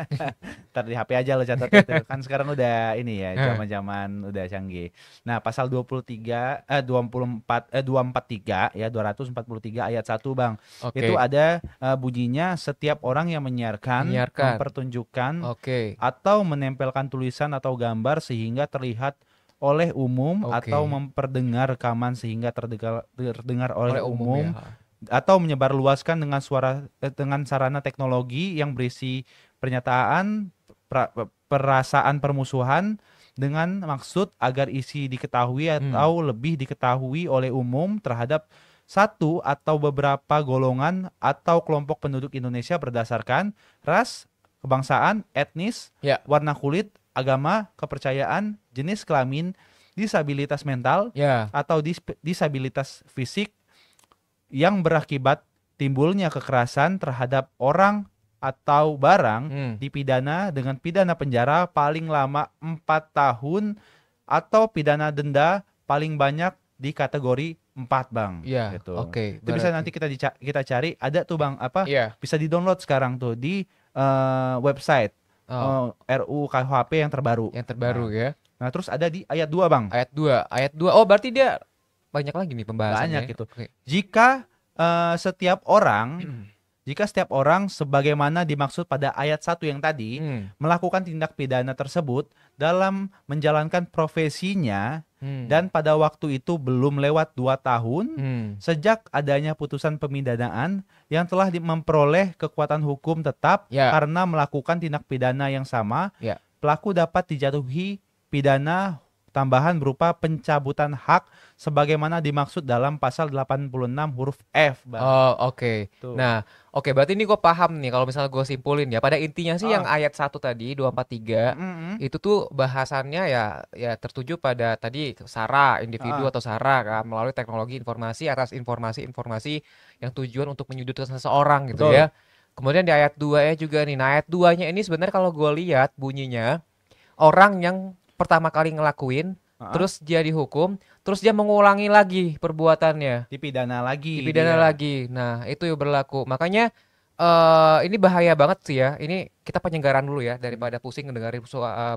Ntar di HP aja lo catat itu. Kan sekarang udah ini ya, zaman-zaman udah canggih. Nah, pasal 23 eh 24 eh 243 ya 243 ayat 1 Bang. Okay. Itu ada uh, bunyinya setiap orang yang menyiarkan, menyiarkan. mempertunjukkan okay. atau menempelkan tulisan atau gambar sehingga terlihat oleh umum okay. atau memperdengar rekaman sehingga terdengar, terdengar oleh, oleh umum, umum ya. atau menyebarluaskan dengan suara eh, dengan sarana teknologi yang berisi pernyataan pra, perasaan permusuhan dengan maksud agar isi diketahui hmm. atau hmm. lebih diketahui oleh umum terhadap satu atau beberapa golongan atau kelompok penduduk Indonesia berdasarkan ras, kebangsaan, etnis, ya. warna kulit, agama, kepercayaan, jenis kelamin, disabilitas mental, yeah. atau dis disabilitas fisik yang berakibat timbulnya kekerasan terhadap orang atau barang hmm. dipidana dengan pidana penjara paling lama 4 tahun atau pidana denda paling banyak di kategori empat, Bang. Iya. gitu. Oke. Okay, itu bisa nanti kita kita cari ada tuh Bang apa? Yeah. Bisa di-download sekarang tuh di uh, website oh. uh, eh, RU KUHP yang terbaru. Yang terbaru nah. ya. Nah, terus ada di ayat 2, Bang. Ayat 2. Ayat 2. Oh, berarti dia banyak lagi nih pembahasannya. Banyak gitu. Okay. Jika uh, setiap orang jika setiap orang sebagaimana dimaksud pada ayat 1 yang tadi hmm. melakukan tindak pidana tersebut dalam menjalankan profesinya hmm. dan pada waktu itu belum lewat 2 tahun hmm. sejak adanya putusan pemidanaan yang telah memperoleh kekuatan hukum tetap ya. karena melakukan tindak pidana yang sama ya. pelaku dapat dijatuhi pidana tambahan berupa pencabutan hak sebagaimana dimaksud dalam pasal 86 huruf F. Bang. Oh, oke. Okay. Nah, oke okay, berarti ini gue paham nih kalau misalnya gue simpulin ya. Pada intinya sih oh. yang ayat 1 tadi 243 mm -hmm. itu tuh bahasannya ya ya tertuju pada tadi SARA individu oh. atau SARA kan melalui teknologi informasi atas informasi-informasi yang tujuan untuk menyudutkan seseorang gitu Betul. ya. Kemudian di ayat 2 ya juga nih. Nah, ayat 2-nya ini sebenarnya kalau gue lihat bunyinya orang yang pertama kali ngelakuin uh-huh. terus dia dihukum terus dia mengulangi lagi perbuatannya dipidana lagi gitu dipidana dia. Ya. lagi nah itu yang berlaku makanya uh, ini bahaya banget sih ya ini kita penyegaran dulu ya daripada pusing mendengar eh,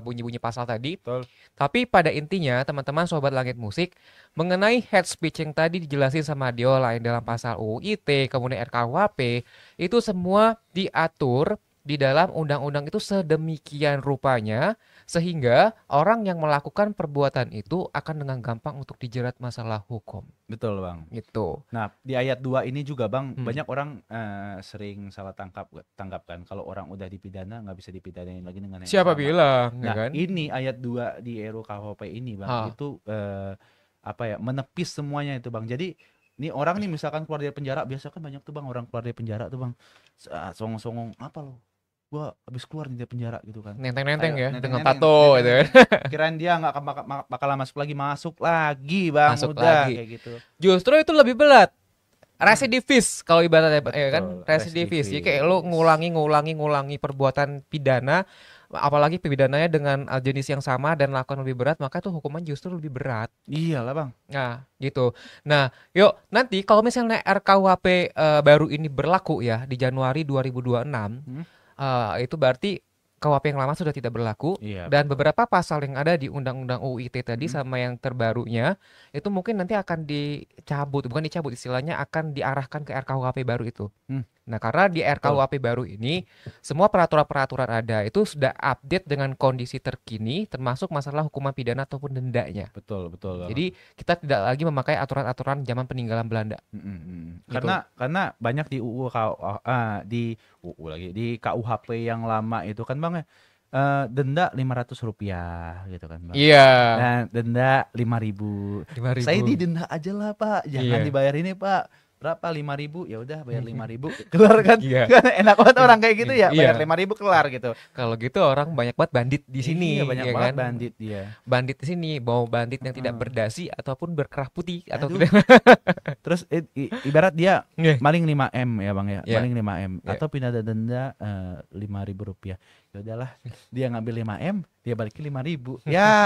bunyi-bunyi pasal tadi Betul. tapi pada intinya teman-teman sobat langit musik mengenai head speech yang tadi dijelasin sama Dio lain dalam pasal UIT kemudian RKUHP itu semua diatur di dalam undang-undang itu sedemikian rupanya sehingga orang yang melakukan perbuatan itu akan dengan gampang untuk dijerat masalah hukum. Betul, Bang. Itu. Nah, di ayat 2 ini juga, Bang, hmm. banyak orang uh, sering salah tangkap tanggapkan kalau orang udah dipidana nggak bisa dipidanain lagi dengan yang Siapa sama. bilang, ya nah, ya kan? ini ayat 2 di RUKHP ini, Bang, ha. itu uh, apa ya, menepis semuanya itu, Bang. Jadi ini orang nih misalkan keluar dari penjara biasa kan banyak tuh bang orang keluar dari penjara tuh bang ah, songong-songong apa loh gua habis keluar dari penjara gitu kan nenteng-nenteng ya nenteng, dengan tato gitu kan kirain dia nggak bakal bakal masuk lagi masuk lagi bang masuk udah lagi. kayak gitu justru itu lebih berat residivis kalau ibaratnya Betul, ya kan residivis. divis ya, jadi kayak lu ngulangi ngulangi ngulangi perbuatan pidana apalagi pidananya dengan uh, jenis yang sama dan lakukan lebih berat maka tuh hukuman justru lebih berat iyalah bang nah gitu nah yuk nanti kalau misalnya RKUHP uh, baru ini berlaku ya di Januari 2026 hmm? uh, itu berarti KUHP yang lama sudah tidak berlaku iya, dan beberapa pasal yang ada di Undang-Undang UIT tadi hmm. sama yang terbarunya itu mungkin nanti akan dicabut bukan dicabut istilahnya akan diarahkan ke RKUHP baru itu. Hmm. Nah, karena di RKUHP baru ini semua peraturan-peraturan ada itu sudah update dengan kondisi terkini termasuk masalah hukuman pidana ataupun dendanya. Betul, betul. Jadi kita tidak lagi memakai aturan-aturan zaman peninggalan Belanda. Mm -hmm. gitu. Karena karena banyak di UU uh, ah, di UU lagi di KUHP yang lama itu kan Bang ya Uh, denda lima ratus rupiah gitu kan bang. Iya. Yeah. Dan denda lima ribu. Saya didenda aja lah pak, jangan yeah. dibayar ini ya, pak berapa lima ribu ya udah bayar lima ribu kelar kan iya. Kan enak banget iya. orang kayak gitu ya iya. bayar lima ribu kelar gitu kalau gitu orang banyak banget bandit di sini iya, banyak ya banget kan? bandit dia bandit di sini mau bandit yang tidak berdasi ataupun berkerah putih atau Aduh. terus i, i, ibarat dia iya. maling 5 m ya bang ya yeah. maling lima m yeah. atau pindah denda eh, lima uh, ribu rupiah ya udahlah dia ngambil 5 m dia balikin lima ribu ya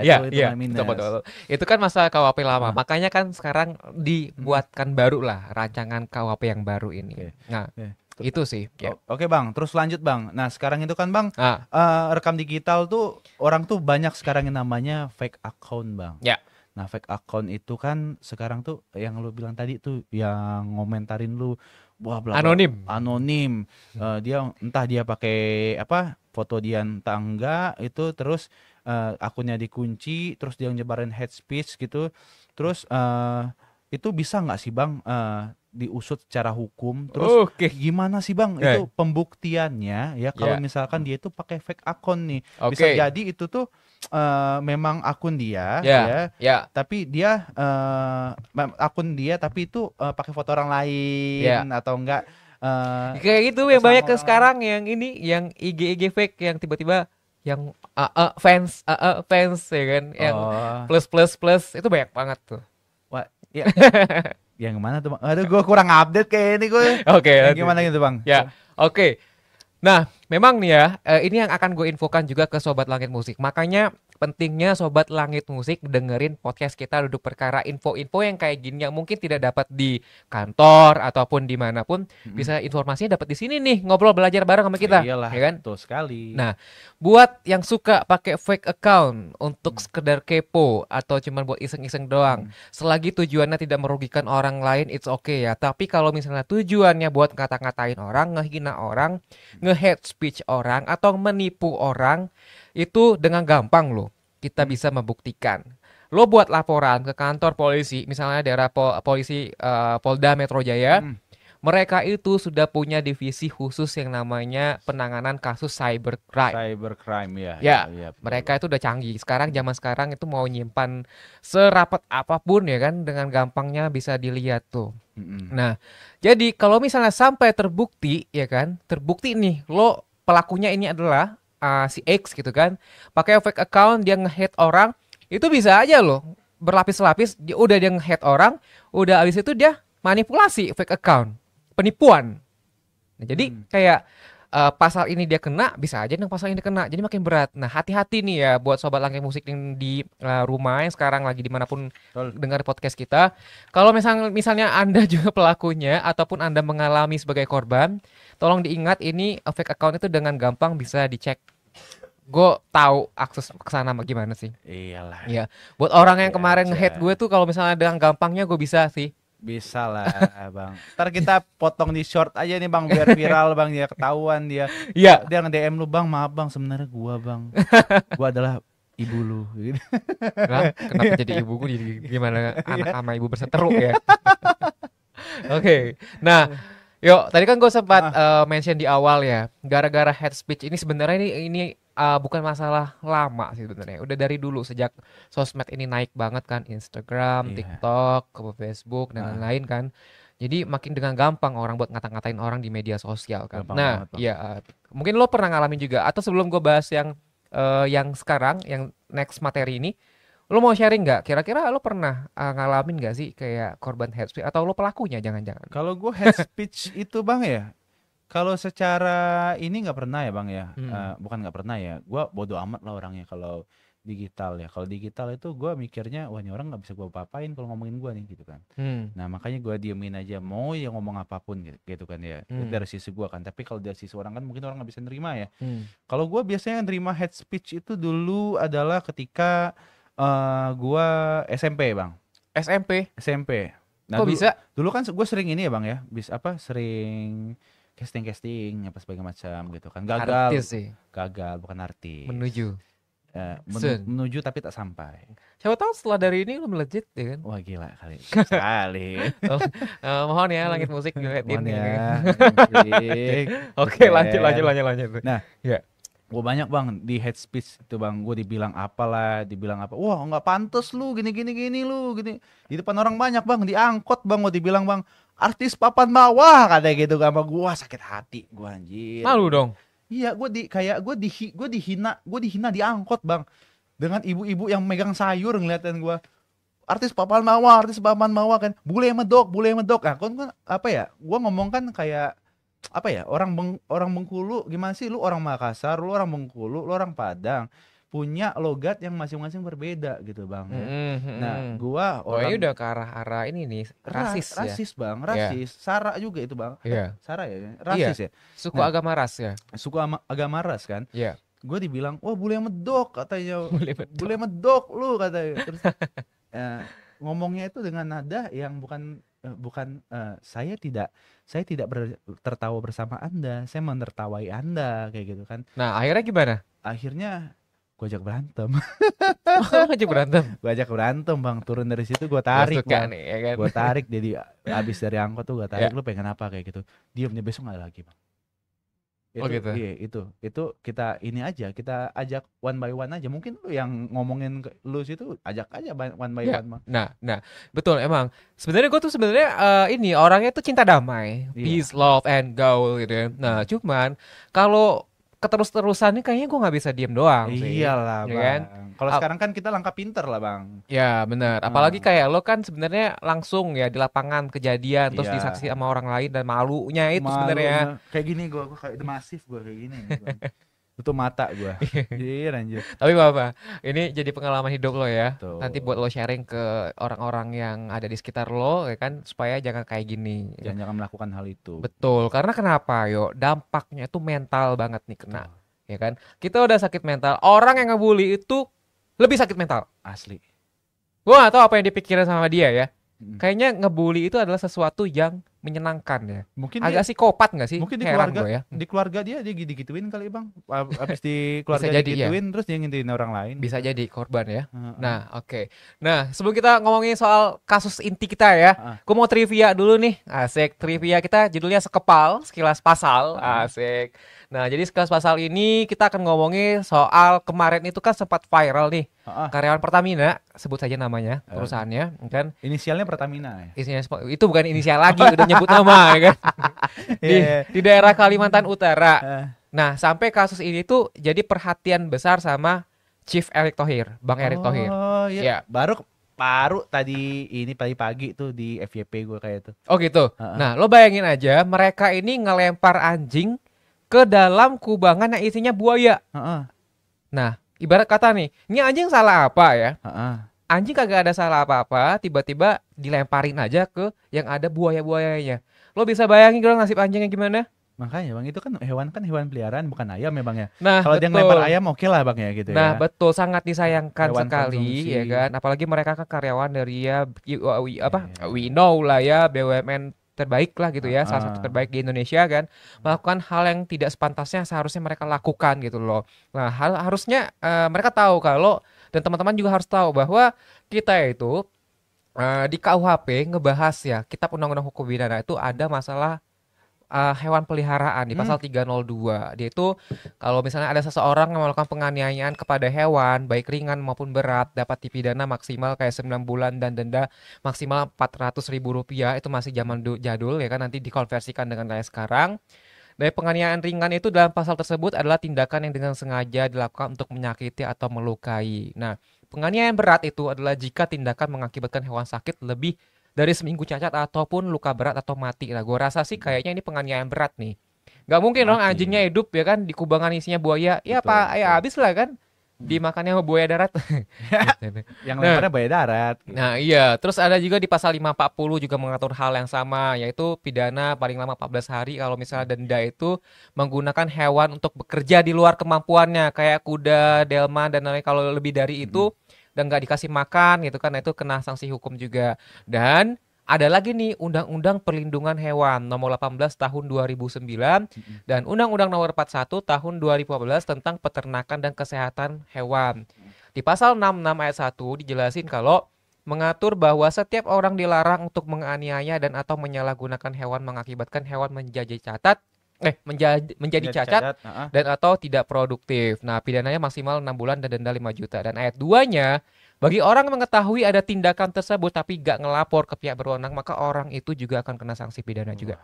ya itu, ya, itu, betul. itu kan masa KUHP lama nah. makanya kan sekarang dibuatkan hmm. baru lah rancangan KUHP yang baru ini okay. nah okay. Itu sih. Ya. Oke bang, terus lanjut bang. Nah sekarang itu kan bang, ah. uh, rekam digital tuh orang tuh banyak sekarang yang namanya fake account bang. Ya. Nah fake account itu kan sekarang tuh yang lu bilang tadi tuh yang ngomentarin lu wah bla, anonim anonim uh, dia entah dia pakai apa foto dia tangga itu terus uh, akunnya dikunci terus dia nyebarin head speech gitu terus uh, itu bisa nggak sih bang uh, diusut secara hukum terus okay. gimana sih bang okay. itu pembuktiannya ya kalau yeah. misalkan dia itu pakai fake akun nih okay. bisa jadi itu tuh uh, memang akun dia yeah. ya. Yeah. Ya. Tapi dia uh, akun dia tapi itu uh, pakai foto orang lain yeah. atau enggak uh, kayak gitu yang banyak ke sekarang yang ini yang IG IG fake yang tiba-tiba yang uh, uh, fans uh, uh, fans ya kan yang oh. plus plus plus itu banyak banget tuh. Wah, ya. yang mana tuh, Bang? Aduh, gue kurang update kayak ini gue. Oke. Okay, gimana gitu, Bang? Ya. Oke. Okay. Nah, memang nih ya, eh, ini yang akan gue infokan juga ke Sobat Langit Musik. Makanya pentingnya sobat langit musik dengerin podcast kita duduk perkara info-info yang kayak gini yang mungkin tidak dapat di kantor ataupun dimanapun hmm. bisa informasinya dapat di sini nih ngobrol belajar bareng sama kita Iyalah, ya kan betul sekali nah buat yang suka pakai fake account untuk mm hmm. sekedar kepo atau cuma buat iseng-iseng doang hmm. selagi tujuannya tidak merugikan orang lain it's okay ya tapi kalau misalnya tujuannya buat ngata-ngatain orang ngehina orang mm. nge-hate speech orang atau menipu orang itu dengan gampang loh kita bisa membuktikan lo buat laporan ke kantor polisi misalnya daerah pol polisi uh, Polda Metro Jaya hmm. mereka itu sudah punya divisi khusus yang namanya penanganan kasus cybercrime cybercrime ya ya, ya, ya mereka itu udah canggih sekarang zaman sekarang itu mau nyimpan serapat apapun ya kan dengan gampangnya bisa dilihat tuh hmm. nah jadi kalau misalnya sampai terbukti ya kan terbukti nih lo pelakunya ini adalah uh, si X gitu kan pakai fake account dia ngehead orang itu bisa aja loh berlapis-lapis dia, udah dia ngehead orang udah abis itu dia manipulasi fake account penipuan nah, jadi hmm. kayak uh, pasal ini dia kena bisa aja yang pasal ini kena jadi makin berat nah hati-hati nih ya buat sobat langit musik yang di uh, rumah yang sekarang lagi dimanapun dengar podcast kita kalau misalnya misalnya anda juga pelakunya ataupun anda mengalami sebagai korban tolong diingat ini fake account itu dengan gampang bisa dicek gue tahu akses ke sana gimana sih. Iyalah. Iya. Buat orang yang iya kemarin hate gue tuh kalau misalnya dengan gampangnya gue bisa sih. Bisa lah, Bang. Ntar kita potong di short aja nih, Bang, biar viral, Bang, dia ketahuan dia. Iya. Dia nge-DM lu, Bang, maaf, Bang, sebenarnya gua, Bang. Gua adalah ibu lu gitu. kenapa jadi ibuku jadi gimana iya. anak sama ibu berseteru ya oke okay. nah yuk tadi kan gue sempat ah. uh, mention di awal ya gara-gara head speech ini sebenarnya ini ini uh, bukan masalah lama sih sebenarnya. Udah dari dulu sejak sosmed ini naik banget kan Instagram, yeah. TikTok, ke Facebook dan nah. lain-lain uh. kan. Jadi makin dengan gampang orang buat ngata-ngatain orang di media sosial kan. Gampang nah, iya ah, mungkin lo pernah ngalamin juga atau sebelum gue bahas yang uh, yang sekarang yang next materi ini lo mau sharing nggak? Kira-kira lo pernah uh, ngalamin nggak sih kayak korban hate speech atau lo pelakunya jangan-jangan? Kalau gue hate speech itu bang ya, kalau secara ini nggak pernah ya bang ya, hmm. uh, bukan nggak pernah ya. Gua bodoh amat lah orangnya kalau digital ya. Kalau digital itu gue mikirnya wah ini orang nggak bisa gue papain kalau ngomongin gue nih gitu kan. Hmm. Nah makanya gue diemin aja mau yang ngomong apapun gitu, gitu kan ya. Hmm. dari sisi gue kan. Tapi kalau dari sisi orang kan mungkin orang nggak bisa nerima ya. Hmm. Kalau gue biasanya nerima head speech itu dulu adalah ketika uh, eh, gue SMP bang. SMP. SMP. Nah, Kok dulu, bisa? Dulu kan gue sering ini ya bang ya, bis apa sering casting casting apa sebagai macam gitu kan gagal artis sih. gagal bukan artis menuju uh, men menuju tapi tak sampai siapa tahu setelah dari ini lu melejit ya kan wah gila kali sekali oh, uh, mohon ya langit musik ngeliatin mohon ya, oke lanjut lanjut lanjut lanjut nah ya yeah. Gue banyak bang di head speech itu bang gue dibilang apalah dibilang apa wah nggak pantas lu gini gini gini lu gini di depan orang banyak bang diangkot bang gue dibilang bang artis papan bawah katanya gitu gak kan, sama gua sakit hati gua anjir malu dong iya gua di kayak gua di gua dihina gua dihina di angkot bang dengan ibu-ibu yang megang sayur ngeliatin gua artis papan bawah artis papan bawah kan bule medok bule medok nah, kan, apa ya gua ngomong kan kayak apa ya orang beng, orang Bengkulu gimana sih lu orang Makassar lu orang Bengkulu lu orang Padang punya logat yang masing-masing berbeda gitu bang. Mm -hmm. Nah, gua orang oh, ini udah ke arah-arah ini nih rasis ra ya. Rasis bang, iya. rasis. Yeah. Sara juga itu bang. Yeah. Sara ya, iya. rasis yeah. ya. Suku nah, agama ras ya. Suku agama ras kan. Iya. Yeah. Gue dibilang, wah bule medok katanya. Bule medok, lu katanya. Terus eh, ngomongnya itu dengan nada yang bukan eh, bukan uh, saya tidak saya tidak ber, tertawa bersama anda saya menertawai anda kayak gitu kan nah akhirnya gimana akhirnya gue ajak berantem oh, ajak berantem gue ajak berantem bang turun dari situ gue tarik iya kan, kan? gue tarik jadi abis dari angkot tuh gue tarik yeah. lu pengen apa kayak gitu diamnya besok nggak lagi bang oh, itu, oh gitu. Iya, itu. Itu kita ini aja, kita ajak one by one aja. Mungkin lu yang ngomongin ke lu situ ajak aja one by yeah. one bang. Nah, nah, betul emang. Sebenarnya gue tuh sebenarnya uh, ini orangnya tuh cinta damai, yeah. peace, love and goal gitu ya. Nah, iya. cuman kalau keterus-terusan ini kayaknya gue nggak bisa diem doang sih. Iyalah, ya kan? bang. kan? Kalau sekarang kan kita langkah pinter lah, bang. Ya benar. Hmm. Apalagi kayak lo kan sebenarnya langsung ya di lapangan kejadian terus yeah. disaksi sama orang lain dan malunya itu sebenarnya. Kayak gini gue, kayak masif gue kayak gini. tutup mata gua. Iya, iya anjir. Tapi gak apa, ini jadi pengalaman hidup lo ya. Tuh. Nanti buat lo sharing ke orang-orang yang ada di sekitar lo ya kan supaya jangan kayak gini. Jangan ya. jangan melakukan hal itu. Betul. Karena kenapa yo? Dampaknya itu mental banget nih kena. Tuh. Ya kan? Kita udah sakit mental. Orang yang ngebully itu lebih sakit mental. Asli. Gua gak tahu apa yang dipikirin sama dia ya. Hmm. Kayaknya ngebully itu adalah sesuatu yang menyenangkan ya. Mungkin agak dia, psikopat nggak sih? Mungkin di keluarga ya. Di keluarga dia dia digituin kali bang. Abis di keluarga jadi, iya. digituin ya. terus dia ngintilin orang lain. Bisa jadi korban ya. Uh, uh. Nah oke. Okay. Nah sebelum kita ngomongin soal kasus inti kita ya, uh. gue mau trivia dulu nih. Asik trivia kita judulnya sekepal sekilas pasal. Uh. Asik. Nah jadi sekilas pasal ini kita akan ngomongin soal kemarin itu kan sempat viral nih. Uh, uh. Karyawan Pertamina sebut saja namanya perusahaannya kan. Inisialnya Pertamina ya. itu bukan inisial lagi udah nyebut nama ya kan. Iya, di, yeah. di daerah Kalimantan Utara. Eh. Nah, sampai kasus ini tuh jadi perhatian besar sama Chief Erick Thohir, Bang Erick oh, Thohir. Oh Yeah. Iya. Baru baru tadi ini pagi-pagi tuh di FYP gue kayak itu. Oh gitu. Uh -uh. Nah, lo bayangin aja mereka ini ngelempar anjing ke dalam kubangan yang isinya buaya. Uh -uh. Nah, ibarat kata nih, ini anjing salah apa ya? Uh -uh anjing kagak ada salah apa-apa, tiba-tiba dilemparin aja ke yang ada buaya-buayanya. Lo bisa bayangin kalau nasib anjingnya gimana? Makanya bang itu kan hewan kan hewan peliharaan bukan ayam ya bang ya. Nah kalau dia ngelempar ayam oke okay lah bang ya gitu nah, ya. Nah betul sangat disayangkan hewan sekali konsumsi. ya kan. Apalagi mereka kan karyawan dari ya iya, apa yeah. we know lah ya BUMN terbaik lah gitu ya, salah satu terbaik di Indonesia kan, melakukan hal yang tidak sepantasnya seharusnya mereka lakukan gitu loh. Nah, hal harusnya uh, mereka tahu kalau dan teman-teman juga harus tahu bahwa kita itu uh, di KUHP ngebahas ya Kitab Undang-Undang Hukum Pidana itu ada masalah uh, hewan peliharaan di hmm. pasal hmm. 302. Dia itu kalau misalnya ada seseorang yang melakukan penganiayaan kepada hewan baik ringan maupun berat dapat dipidana maksimal kayak 9 bulan dan denda maksimal 400 ribu rupiah itu masih zaman jadul ya kan nanti dikonversikan dengan kayak sekarang. Dari penganiayaan ringan itu dalam pasal tersebut adalah tindakan yang dengan sengaja dilakukan untuk menyakiti atau melukai. Nah, penganiayaan berat itu adalah jika tindakan mengakibatkan hewan sakit lebih dari seminggu cacat ataupun luka berat atau mati. Nah, gue rasa sih kayaknya ini penganiayaan berat nih. Gak mungkin dong anjingnya hidup ya kan di kubangan isinya buaya. Ya apa pak, ya habis lah kan dimakannya buaya darat. Gitu yang nah. lemparnya buaya darat. Gitu. Nah, iya. Terus ada juga di pasal 540 juga mengatur hal yang sama yaitu pidana paling lama 14 hari kalau misalnya denda itu menggunakan hewan untuk bekerja di luar kemampuannya kayak kuda, delman dan lain-lain kalau lebih dari itu hmm. dan nggak dikasih makan gitu kan nah, itu kena sanksi hukum juga. Dan ada lagi nih Undang-Undang Perlindungan Hewan Nomor 18 Tahun 2009 mm-hmm. dan Undang-Undang Nomor 41 Tahun 2015 tentang Peternakan dan Kesehatan Hewan. Di pasal 66 ayat 1 dijelasin kalau mengatur bahwa setiap orang dilarang untuk menganiaya dan atau menyalahgunakan hewan mengakibatkan hewan menjadi cacat eh menjadi menjadi cacat, cacat dan atau tidak produktif. Nah, pidananya maksimal 6 bulan dan denda 5 juta. Dan ayat 2-nya bagi orang mengetahui ada tindakan tersebut tapi gak ngelapor ke pihak berwenang, maka orang itu juga akan kena sanksi pidana hmm. juga.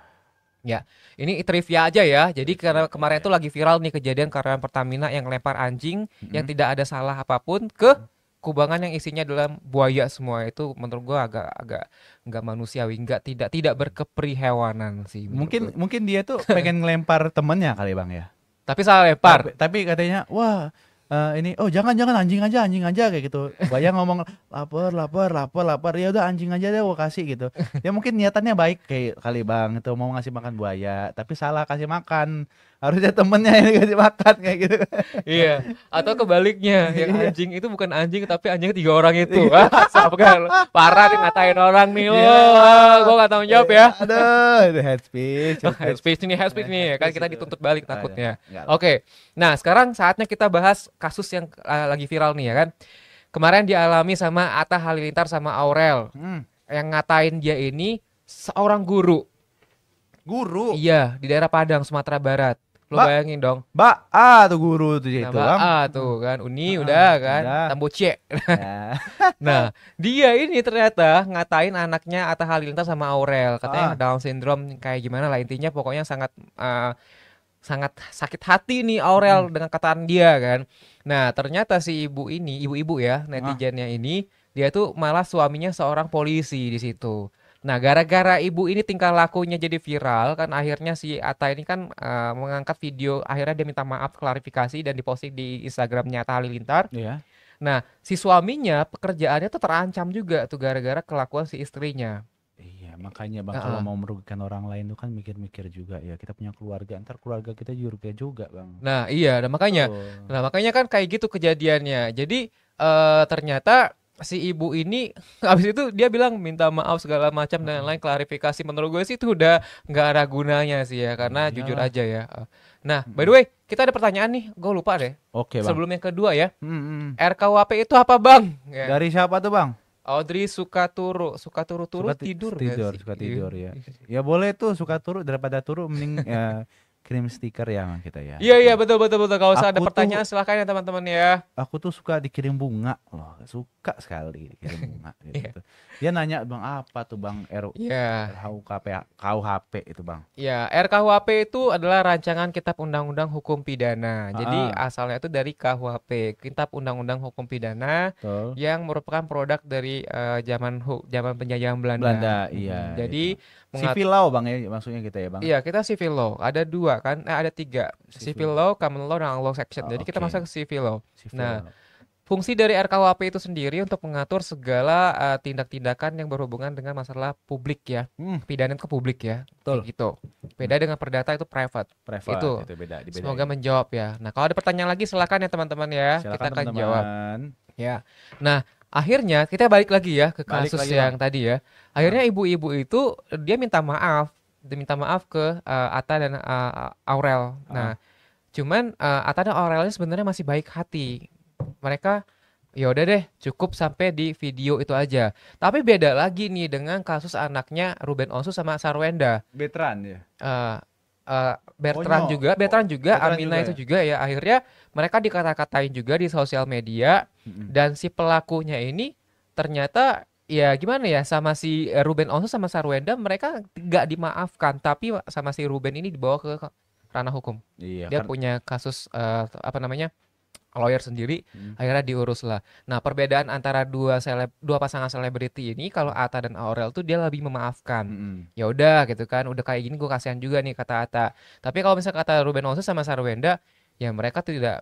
Ya, ini trivia aja ya. Jadi karena kemarin itu ya. lagi viral nih kejadian karyawan Pertamina yang lempar anjing mm-hmm. yang tidak ada salah apapun ke kubangan yang isinya dalam buaya semua itu menurut gua agak agak nggak manusiawi, nggak tidak tidak berkeprihewanan sih. Mungkin gue. mungkin dia tuh pengen ngelempar temennya kali bang ya. Tapi salah lempar. Tapi, tapi katanya wah uh, ini oh jangan jangan anjing aja anjing aja kayak gitu bayang ngomong lapar lapar lapar lapar ya udah anjing aja deh gue kasih gitu ya mungkin niatannya baik kayak kali bang itu mau ngasih makan buaya tapi salah kasih makan harusnya temennya yang dikasih makan kayak gitu iya atau kebaliknya yang iya. anjing itu bukan anjing tapi anjing tiga orang itu kan parah nih ngatain orang nih lo gue gak tahu jawab ya aduh itu head speech head, head speech ini head speech nih kan kita dituntut balik takutnya oke okay. nah sekarang saatnya kita bahas kasus yang uh, lagi viral nih ya kan kemarin dialami sama Atta Halilintar sama Aurel hmm. yang ngatain dia ini seorang guru Guru. Iya, di daerah Padang, Sumatera Barat. Lo ba, bayangin dong. Ba A tuh guru tuh nah, itu. Ba kan. A tuh kan. Uni ah, udah kan. Udah. Tambo C. Iya. nah, dia ini ternyata ngatain anaknya Atta Halilintar sama Aurel, katanya ah. Down syndrome kayak gimana lah intinya pokoknya sangat uh, sangat sakit hati nih Aurel hmm. dengan kataan dia kan. Nah, ternyata si ibu ini, ibu-ibu ya, ah. netizennya ah. ini, dia tuh malah suaminya seorang polisi di situ. Nah, gara-gara ibu ini tingkah lakunya jadi viral kan akhirnya si Ata ini kan uh, mengangkat video akhirnya dia minta maaf klarifikasi dan diposting di Instagramnya Atta Halilintar. Iya. Nah, si suaminya pekerjaannya tuh terancam juga tuh gara-gara kelakuan si istrinya. Iya, makanya Bang uh -uh. kalau mau merugikan orang lain tuh kan mikir-mikir juga ya. Kita punya keluarga, ntar keluarga kita juga juga, Bang. Nah, iya, dan makanya. Oh. Nah, makanya kan kayak gitu kejadiannya. Jadi uh, ternyata si ibu ini habis itu dia bilang minta maaf segala macam dan lain-lain klarifikasi menurut gue sih itu udah nggak ada gunanya sih ya karena ya. jujur aja ya nah hmm. by the way kita ada pertanyaan nih gue lupa deh oke okay, sebelum yang kedua ya hmm, hmm. RKUHP itu apa bang ya. dari siapa tuh bang Audrey suka turu, suka turu turu suka tidur tidur, tidur suka tidur ya. Ya boleh tuh suka turu daripada turu mending ya, kirim stiker ya sama kita ya. Iya iya betul betul betul. Kalau ada pertanyaan silahkan ya teman-teman ya. Aku tuh suka dikirim bunga loh, suka sekali dikirim bunga gitu. yeah. Dia nanya bang apa tuh bang R yeah. RKUHP KUHP itu bang? ya yeah, RKUHP itu adalah rancangan Kitab Undang-Undang Hukum Pidana. Ah. Jadi asalnya itu dari KUHP Kitab Undang-Undang Hukum Pidana Betul. yang merupakan produk dari uh, zaman zaman penjajahan Belanda. Belanda iya. Hmm. Jadi iya Civil law bang ya maksudnya kita gitu ya bang. Iya kita civil law ada dua kan, Eh ada tiga civil, civil law, common law, dan law section. Oh, Jadi okay. Ah, kita masuk ke civil law. Civil nah law. Fungsi dari RKUHP itu sendiri untuk mengatur segala uh, tindak-tindakan yang berhubungan dengan masalah publik ya, hmm. pidana ke publik ya, Betul. gitu. Beda dengan perdata itu private. Private. Itu, itu beda. Semoga menjawab ya. Nah kalau ada pertanyaan lagi silakan ya teman-teman ya, silakan, kita akan teman -teman. jawab. Ya. Nah akhirnya kita balik lagi ya ke kasus balik yang lagi. tadi ya. Akhirnya ah. ibu-ibu itu dia minta maaf, dia minta maaf ke uh, eh, Ata dan uh, Aurel. Nah, ah. cuman uh, eh, Ata dan Aurelnya sebenarnya masih baik hati. Mereka ya udah deh cukup sampai di video itu aja. Tapi beda lagi nih dengan kasus anaknya Ruben Onsu sama Sarwenda. Betran ya. Uh, uh, Bertrand no. Oh, iya. juga, Bertrand juga, Bertrand Amina juga itu ya? juga ya. Akhirnya mereka dikata-katain juga di sosial media mm-hmm. dan si pelakunya ini ternyata ya gimana ya sama si Ruben Onsu sama Sarwenda mereka nggak dimaafkan tapi sama si Ruben ini dibawa ke ranah hukum. Iya. Dia kan. punya kasus uh, apa namanya? lawyer sendiri hmm. akhirnya diurus lah. Nah perbedaan antara dua seleb dua pasangan selebriti ini kalau Ata dan Aurel tuh dia lebih memaafkan. Hmm. Ya udah gitu kan, udah kayak gini gue kasihan juga nih kata Ata. Tapi kalau misalnya kata Ruben Onsu sama Sarwenda, ya mereka tidak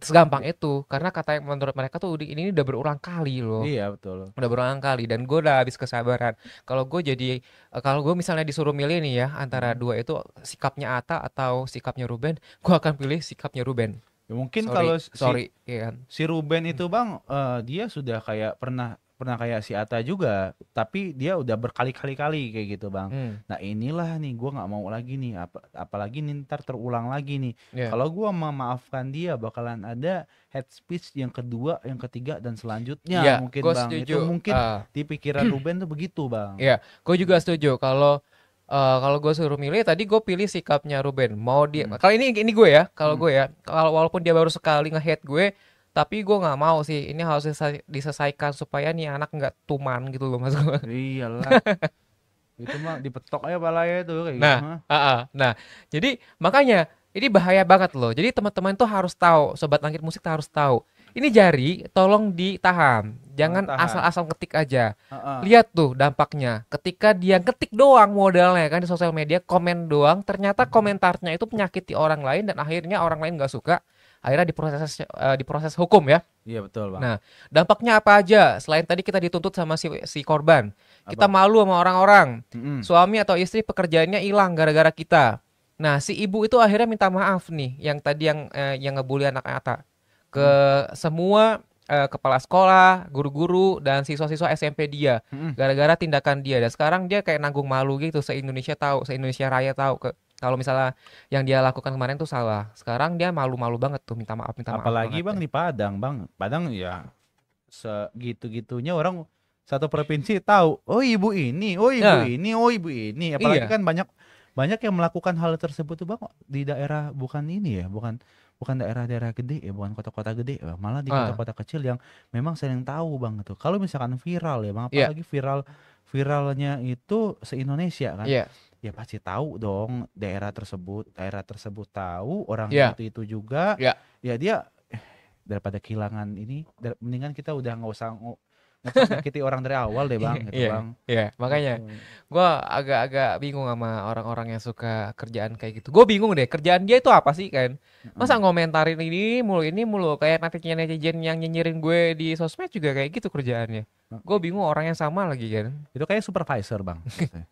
segampang itu karena kata yang menurut mereka tuh ini udah berulang kali loh iya betul udah berulang kali dan gue udah habis kesabaran kalau gue jadi eh, kalau gue misalnya disuruh milih nih ya antara hmm. dua itu sikapnya Ata atau sikapnya Ruben gue akan pilih sikapnya Ruben Ya mungkin sorry, kalau si, sorry si, iya kan. Si Ruben itu Bang uh, dia sudah kayak pernah pernah kayak si Ata juga, tapi dia udah berkali-kali kali kayak gitu, Bang. Hmm. Nah, inilah nih gue nggak mau lagi nih apa apalagi nih ntar terulang lagi nih. Yeah. Kalau gue memaafkan dia bakalan ada head speech yang kedua, yang ketiga dan selanjutnya yeah, mungkin, Bang. Setuju. Itu mungkin uh, di pikiran Ruben tuh begitu, Bang. Iya, yeah. gue juga setuju kalau Uh, kalau gue suruh milih tadi gue pilih sikapnya Ruben mau dia hmm. kalau ini ini gue ya kalau hmm. gue ya kalau walaupun dia baru sekali ngehead gue tapi gue nggak mau sih ini harus diselesaikan supaya nih anak nggak tuman gitu loh mas gue iyalah itu mah dipetok aja balanya itu kayak gitu nah gitu. uh -uh. nah jadi makanya ini bahaya banget loh jadi teman-teman tuh harus tahu sobat langit musik tuh harus tahu ini jari tolong ditahan oh, jangan asal-asal ketik aja uh-uh. lihat tuh dampaknya ketika dia ketik doang modalnya kan di sosial media komen doang ternyata hmm. komentarnya itu penyakiti orang lain dan akhirnya orang lain nggak suka akhirnya diproses uh, diproses hukum ya iya betul bang nah dampaknya apa aja selain tadi kita dituntut sama si si korban apa? kita malu sama orang-orang mm-hmm. suami atau istri pekerjaannya hilang gara-gara kita nah si ibu itu akhirnya minta maaf nih yang tadi yang eh, yang ngebully anak-anak ke hmm. semua uh, kepala sekolah, guru-guru dan siswa-siswa SMP dia gara gara-gara tindakan dia dan sekarang dia kayak nanggung malu gitu se-Indonesia tahu, se-Indonesia raya tahu ke kalau misalnya yang dia lakukan kemarin tuh salah. Sekarang dia malu-malu banget tuh minta maaf minta maaf. Apalagi Bang ya. di Padang, Bang. Padang ya segitu-gitunya orang satu provinsi tahu. Oh, ibu ini, oh ibu ya. ini, oh ibu ini. Apalagi iya. kan banyak banyak yang melakukan hal tersebut tuh Bang di daerah bukan ini ya, bukan bukan daerah-daerah gede ya bukan kota-kota gede eh, malah di ah. kota-kota kecil yang memang sering tahu bang tuh. kalau misalkan viral ya bang iya. apalagi yeah. viral viralnya itu se Indonesia kan yeah. ya pasti tahu dong daerah tersebut daerah tersebut tahu orang yeah. itu itu juga yeah. ya dia eh, daripada kehilangan ini mendingan kita udah nggak usah kita orang dari awal deh iya, bang gitu yeah, bang iya yeah. makanya gitu. gue agak-agak bingung sama orang-orang yang suka kerjaan kayak gitu gue bingung deh kerjaan dia itu apa sih kan masa ngomentarin ini mulu ini mulu kayak netizen netizen yang nyinyirin gue di sosmed juga kayak gitu kerjaannya Nah. Gue bingung orang yang sama lagi kan. Itu kayak supervisor bang.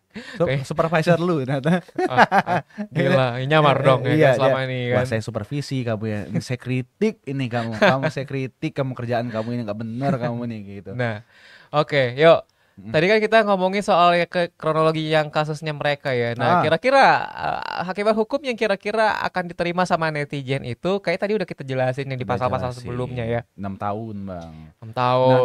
supervisor lu ternyata. ah, ah, gila, nyamar eh, dong ya iya, kan, selama iya. ini kan. saya supervisi kamu ya. saya kritik ini kamu. Kamu saya kritik kamu kerjaan kamu ini nggak benar kamu nih gitu. Nah, oke, okay, yuk Tadi kan kita ngomongin soal ya ke kronologi yang kasusnya mereka ya. Nah, ah. kira-kira ah. uh, hukum yang kira-kira akan diterima sama netizen itu kayak tadi udah kita jelasin yang di pasal-pasal sebelumnya ya. 6 tahun, Bang. 6 tahun.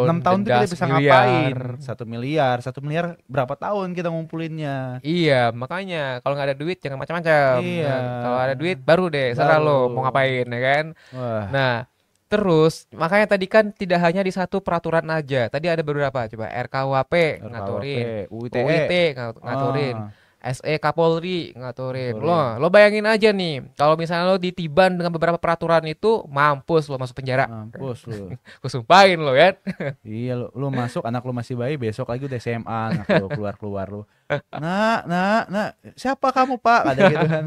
Nah, 6 tahun itu bisa miliar. ngapain? 1 miliar, 1 miliar berapa tahun kita ngumpulinnya? Iya, makanya kalau nggak ada duit jangan macam-macam. Iya. Nah, kalau ada duit baru deh, serah lo mau ngapain ya kan. Wah. Nah, Terus makanya tadi kan tidak hanya di satu peraturan aja. Tadi ada beberapa coba RKWP, ngaturin, UIT, e. UIT ah. ngaturin. Ah. SE Kapolri ngaturin. Lo lo bayangin aja nih, kalau misalnya lo ditiban dengan beberapa peraturan itu mampus lo masuk penjara. Mampus lo. Kusumpahin lo ya. iya lo, lo masuk anak lo masih bayi besok lagi udah SMA anak lo keluar-keluar lo. Nah, nah, nah, siapa kamu Pak? Ada gitu kan.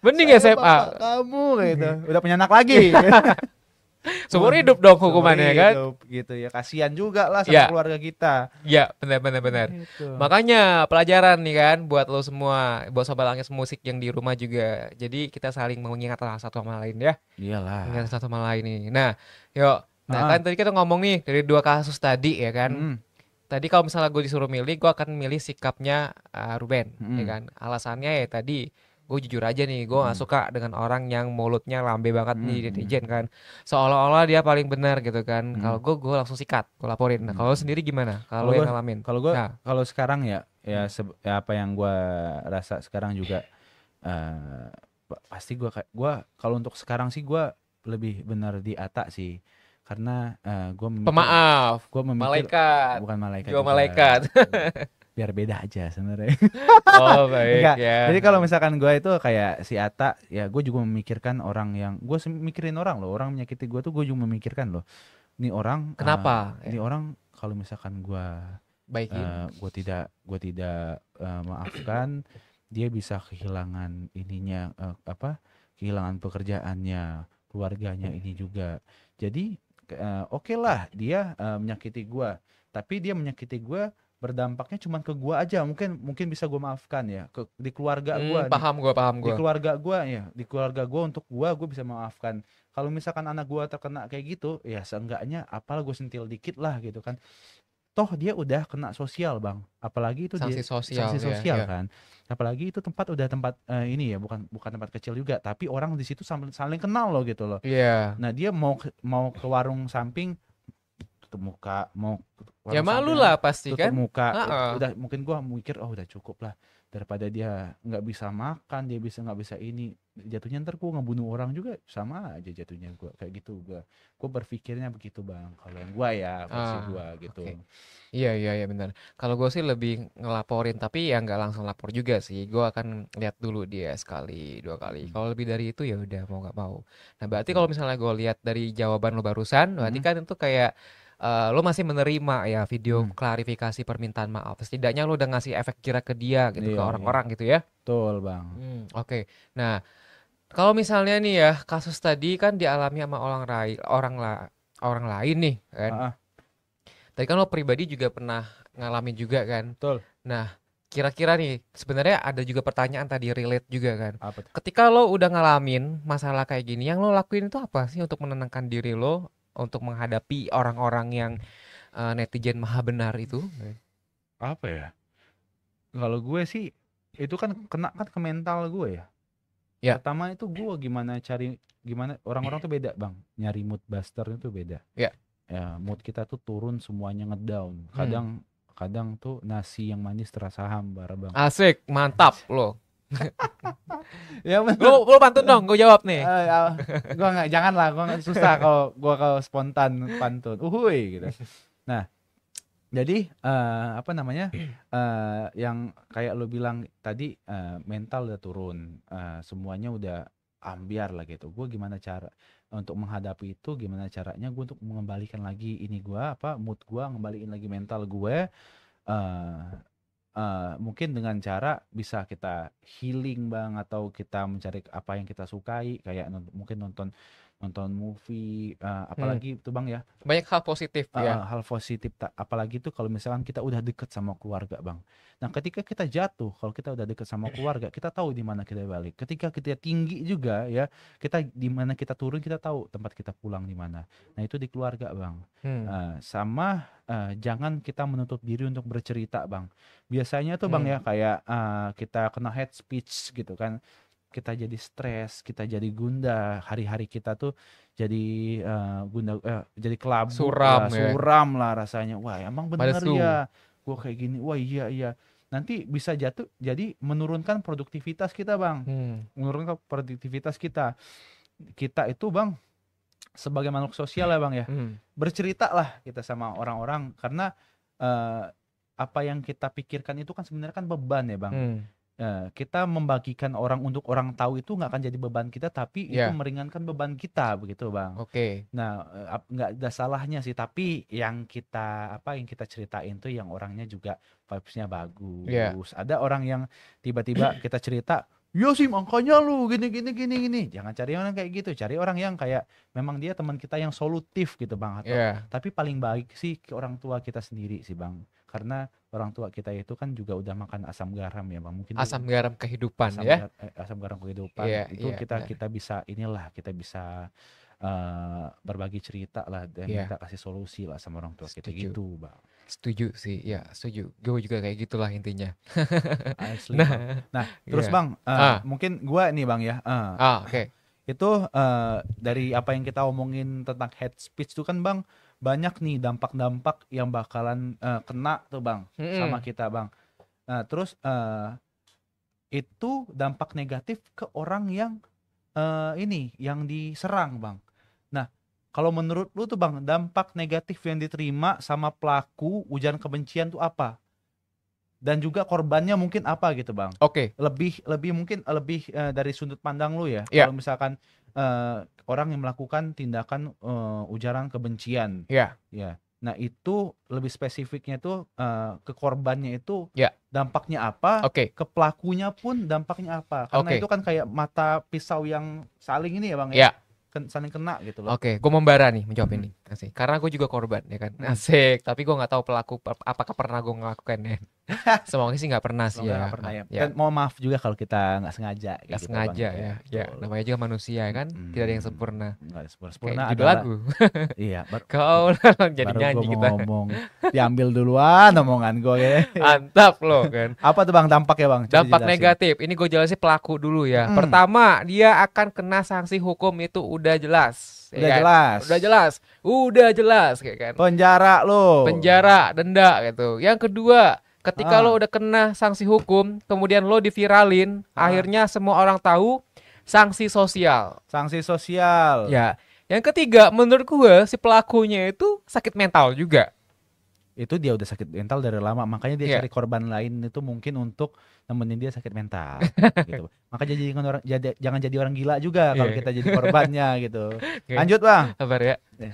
Mending SMA. kamu gitu. Udah punya anak lagi. Seumur hidup dong hukumannya hidup, kan. gitu ya. Kasihan juga lah sama ya. keluarga kita. Iya, benar benar benar. Gitu. Makanya pelajaran nih kan buat lo semua, buat sobat langit musik yang di rumah juga. Jadi kita saling mengingatlah satu sama lain ya. Iyalah. Ingat satu sama lain nih. Nah, yuk. Nah, ah. kan tadi kita ngomong nih dari dua kasus tadi ya kan. Hmm tadi kalau misalnya gue disuruh milih gue akan milih sikapnya uh, Ruben ya hmm. ya kan alasannya ya tadi gue jujur aja nih gue nggak gak hmm. suka dengan orang yang mulutnya lambe banget hmm. di netizen kan seolah-olah dia paling benar gitu kan hmm. kalau gue gue langsung sikat gue laporin nah kalau hmm. sendiri gimana kalau yang ngalamin kalau gue nah. kalau sekarang ya ya, hmm. ya apa yang gue rasa sekarang juga uh, pasti gue gue kalau untuk sekarang sih gue lebih benar di atas sih karena uh, eh, gue pemaaf gue memikir malaikat bukan malaikat juga malaikat iya. biar beda aja sebenarnya. Oh baik ya. Jadi kalau misalkan gue itu kayak si Ata, ya gue juga memikirkan orang yang gue mikirin orang loh, orang menyakiti gue tuh gue juga memikirkan loh. Ini orang eh, kenapa? Uh, ini ya. orang kalau misalkan gue baik uh, eh, gue tidak gue tidak uh, maafkan, dia bisa kehilangan ininya uh, apa? Kehilangan pekerjaannya, keluarganya ini juga. Jadi uh, oke okay lah dia uh, menyakiti gue, tapi dia menyakiti gue berdampaknya cuma ke gua aja mungkin mungkin bisa gua maafkan ya ke, di keluarga hmm, gua hmm, paham gua paham gua di keluarga gua ya di keluarga gua untuk gua gua bisa maafkan kalau misalkan anak gua terkena kayak gitu ya seenggaknya apalah gua sentil dikit lah gitu kan toh dia udah kena sosial bang apalagi itu sanksi sosial sanksi ya, sosial ya, kan ya. apalagi itu tempat udah tempat uh, ini ya bukan bukan tempat kecil juga tapi orang di situ saling, saling kenal loh gitu loh yeah. nah dia mau mau ke warung samping tutup muka mau ya malu lah pasti tutup kan muka uh -uh. udah mungkin gua mikir oh udah cukup lah daripada dia nggak bisa makan dia bisa nggak bisa ini jatuhnya ntar gue ngebunuh orang juga sama aja jatuhnya gua kayak gitu gua gua berpikirnya begitu bang kalau yang gue ya versi uh, ah, gue gitu okay. iya iya iya benar kalau gua sih lebih ngelaporin tapi ya nggak langsung lapor juga sih gua akan lihat dulu dia sekali dua kali hmm. kalau lebih dari itu ya udah mau nggak mau nah berarti hmm. kalau misalnya gua lihat dari jawaban lo barusan berarti hmm. kan itu kayak uh, lo masih menerima ya video hmm. klarifikasi permintaan maaf. Setidaknya lo udah ngasih efek kira ke dia gitu iya, ke iya. orang-orang iya. gitu ya. Betul, Bang. Hmm, oke. Okay. Nah, kalau misalnya nih ya, kasus tadi kan dialami sama orang lain, orang la, orang lain nih kan. Uh-uh. Tadi kan lo pribadi juga pernah ngalamin juga kan. Betul. Nah, kira-kira nih sebenarnya ada juga pertanyaan tadi relate juga kan. Apa Ketika lo udah ngalamin masalah kayak gini, yang lo lakuin itu apa sih untuk menenangkan diri lo untuk menghadapi orang-orang yang uh, netizen maha benar itu? Apa ya? Kalau gue sih itu kan kena kan ke mental gue ya. Ya. Pertama itu gue gimana cari gimana orang-orang tuh beda bang nyari mood buster itu beda. Ya. Ya mood kita tuh turun semuanya ngedown. Hmm. Kadang hmm. kadang tuh nasi yang manis terasa hambar bang. Asik mantap loh. ya bener. Lu pantun dong, gue jawab nih. Uh, gua nggak jangan lah, gua susah kalau gue kalau spontan pantun. Uhui, gitu. Nah, jadi uh, apa namanya? Uh, yang kayak lo bilang tadi uh, mental udah turun, uh, semuanya udah ambiar lah gitu. Gue gimana cara untuk menghadapi itu? Gimana caranya gue untuk mengembalikan lagi ini gue apa mood gue, ngembaliin lagi mental gue. Uh, Uh, mungkin dengan cara bisa kita healing bang atau kita mencari apa yang kita sukai kayak nonton, mungkin nonton nonton movie uh, apalagi hmm. itu bang ya banyak hal positif uh, ya hal positif tak apalagi tuh kalau misalkan kita udah deket sama keluarga bang nah ketika kita jatuh kalau kita udah deket sama keluarga kita tahu di mana kita balik ketika kita tinggi juga ya kita di mana kita turun kita tahu tempat kita pulang di mana nah itu di keluarga bang hmm. uh, sama uh, jangan kita menutup diri untuk bercerita bang biasanya tuh bang hmm. ya kayak uh, kita kena head speech gitu kan kita jadi stres, kita jadi gunda, hari-hari kita tuh jadi uh, eh, gunda, uh, eh, jadi kelab, suram, lah, eh, ya. lah rasanya. Wah emang bener ya, gue kayak gini. Wah iya iya. Nanti bisa jatuh, jadi menurunkan produktivitas kita bang, hmm. menurunkan produktivitas kita. Kita itu bang sebagai makhluk sosial ya bang ya, hmm. bercerita lah kita sama orang-orang karena uh, apa yang kita pikirkan itu kan sebenarnya kan beban ya bang. Hmm Eh, kita membagikan orang untuk orang tahu itu nggak akan jadi beban kita, tapi yeah. itu meringankan beban kita, begitu bang. Oke. Okay. Nah, eh, nggak ada salahnya sih, tapi yang kita apa yang kita ceritain tuh yang orangnya juga vibesnya ya. bagus. Yeah. Ada orang yang tiba-tiba kita cerita, Yo iya sih makanya lu gini gini gini gini. Jangan cari orang kayak gitu, cari orang yang kayak memang dia teman kita yang solutif gitu Bang atau yeah. tapi paling baik sih ke orang tua kita sendiri sih Bang. Karena orang tua kita itu kan juga udah makan asam garam ya bang mungkin asam garam kehidupan asam ya gar, eh, asam garam kehidupan yeah, itu yeah, kita benar. kita bisa inilah kita bisa uh, berbagi cerita lah dan yeah. kita kasih solusi lah sama orang tua setuju. kita gitu bang setuju sih ya setuju gue juga kayak gitulah intinya Asli, nah, nah iya. terus yeah. bang uh, ah. mungkin gue nih bang ya uh, ah, oke okay. itu uh, dari apa yang kita omongin tentang head speech itu kan bang banyak nih dampak-dampak yang bakalan uh, kena tuh bang hmm. sama kita bang nah terus uh, itu dampak negatif ke orang yang uh, ini yang diserang bang nah kalau menurut lu tuh bang dampak negatif yang diterima sama pelaku ujaran kebencian tuh apa dan juga korbannya mungkin apa gitu bang? Oke. Okay. Lebih lebih mungkin eh, lebih uh, dari sudut pandang lu ya. Yeah. Kalau misalkan uh, orang yang melakukan tindakan uh, ujaran kebencian. Iya. Yeah. Ya. Yeah. Nah itu lebih spesifiknya tuh uh, ke korbannya itu yeah. dampaknya apa? Oke. Okay. Ke pelakunya pun dampaknya apa? Karena okay. itu kan kayak mata pisau yang saling ini ya bang ya. Yeah. Ken, saling kena gitu loh. Oke, okay, gue membara nih menjawab hmm. ini. Asik. Karena gue juga korban ya kan. Hmm. Asik. Tapi gue nggak tahu pelaku apakah pernah gue ngelakukan ya. Semoga sih nggak pernah sih ya. Gak pernah, ya. ya. Dan mau maaf juga kalau kita nggak sengaja. Gak gitu, sengaja bang. Iya, ya. ya. Betul. Ya, namanya juga manusia kan, hmm, tidak ada yang hmm. sempurna. Gak ada sempurna. Sempurna Kayak judul lagu. iya. Bar... Kau jadi baru nyanyi kita. ngomong, diambil duluan omongan gue ya. Antap loh kan. Apa tuh bang dampak ya bang? Coba dampak jelasin. negatif. Ini gue jelasin pelaku dulu ya. Hmm. Pertama, dia akan kena sanksi hukum itu udah jelas udah ya kan? jelas udah jelas udah jelas kayak kan penjara lo penjara denda gitu yang kedua Ketika ah. lo udah kena sanksi hukum, kemudian lo diviralin, ah. akhirnya semua orang tahu sanksi sosial. Sanksi sosial. Ya. Yang ketiga, menurut gue si pelakunya itu sakit mental juga. Itu dia udah sakit mental dari lama, makanya dia yeah. cari korban lain itu mungkin untuk nemenin dia sakit mental gitu. Makanya jadi orang jadi, jangan jadi orang gila juga iya, kalau iya. kita jadi korbannya gitu. Okay. Lanjut, Bang. Sabar ya. Eh,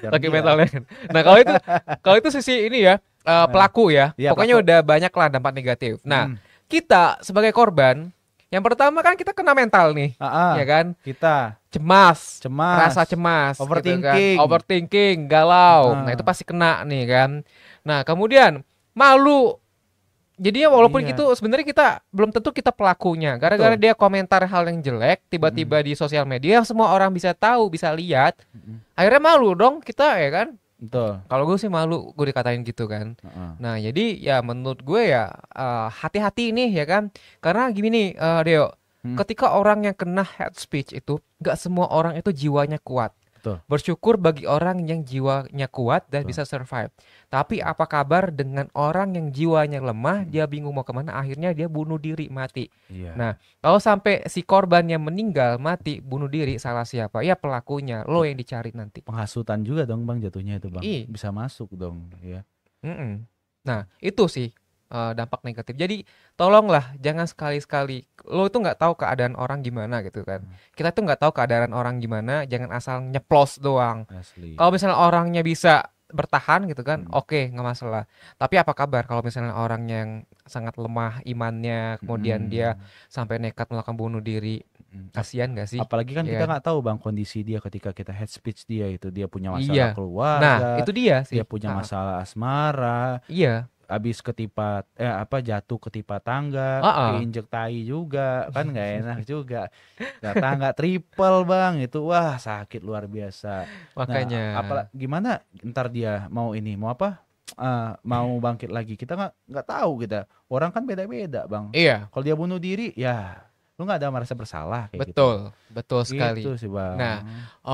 iya, sakit mentalnya. Nah, kalau itu kalau itu sisi ini ya, uh, pelaku ya. ya Pokoknya pelaku. udah banyak lah dampak negatif. Nah, hmm. kita sebagai korban, yang pertama kan kita kena mental nih, uh -uh. ya kan? Kita cemas, cemas, rasa cemas, overthinking, gitu kan? overthinking, galau. Uh. Nah itu pasti kena nih kan. Nah kemudian malu. Jadinya walaupun iya. gitu sebenarnya kita belum tentu kita pelakunya. Gara-gara dia komentar hal yang jelek tiba-tiba mm. di sosial media semua orang bisa tahu, bisa lihat. Mm. Akhirnya malu dong kita ya kan? Betul. Kalau gue sih malu gue dikatain gitu kan. Uh -uh. Nah jadi ya menurut gue ya uh, hati-hati nih ya kan. Karena gini nih uh, Deo, hmm. ketika orang yang kena hate speech itu, gak semua orang itu jiwanya kuat. Betul. Bersyukur bagi orang yang jiwanya kuat dan Betul. bisa survive. Tapi apa kabar dengan orang yang jiwanya lemah, hmm. dia bingung mau kemana, akhirnya dia bunuh diri mati. Yeah. Nah, kalau sampai si korbannya meninggal mati bunuh diri, salah siapa? Ya pelakunya, lo yang dicari nanti. Penghasutan juga dong bang jatuhnya itu bang. I. Bisa masuk dong ya. Mm -mm. Nah itu sih uh, dampak negatif. Jadi tolonglah jangan sekali-sekali lo itu nggak tahu keadaan orang gimana gitu kan. Hmm. Kita tuh nggak tahu keadaan orang gimana, jangan asal nyeplos doang. Kalau misalnya orangnya bisa bertahan gitu kan, hmm. oke okay, nggak masalah. Tapi apa kabar kalau misalnya orang yang sangat lemah imannya, kemudian hmm. dia sampai nekat melakukan bunuh diri, hmm. kasihan gak sih? Apalagi kan yeah. kita iya. nggak tahu bang kondisi dia ketika kita head speech dia itu dia punya masalah iya. Nah, keluarga, nah itu dia sih. dia punya masalah asmara, iya abis ketipa eh apa jatuh ketipa tangga, uh -uh. injek tai juga, kan nggak enak juga. Nah, tangga triple, Bang. Itu wah sakit luar biasa. Nah, Makanya. Nah, apa gimana ntar dia mau ini, mau apa? Uh, mau bangkit lagi kita nggak nggak tahu kita orang kan beda-beda bang iya kalau dia bunuh diri ya lu nggak ada merasa bersalah kayak gitu? betul gitu. betul sekali gitu sih bang. nah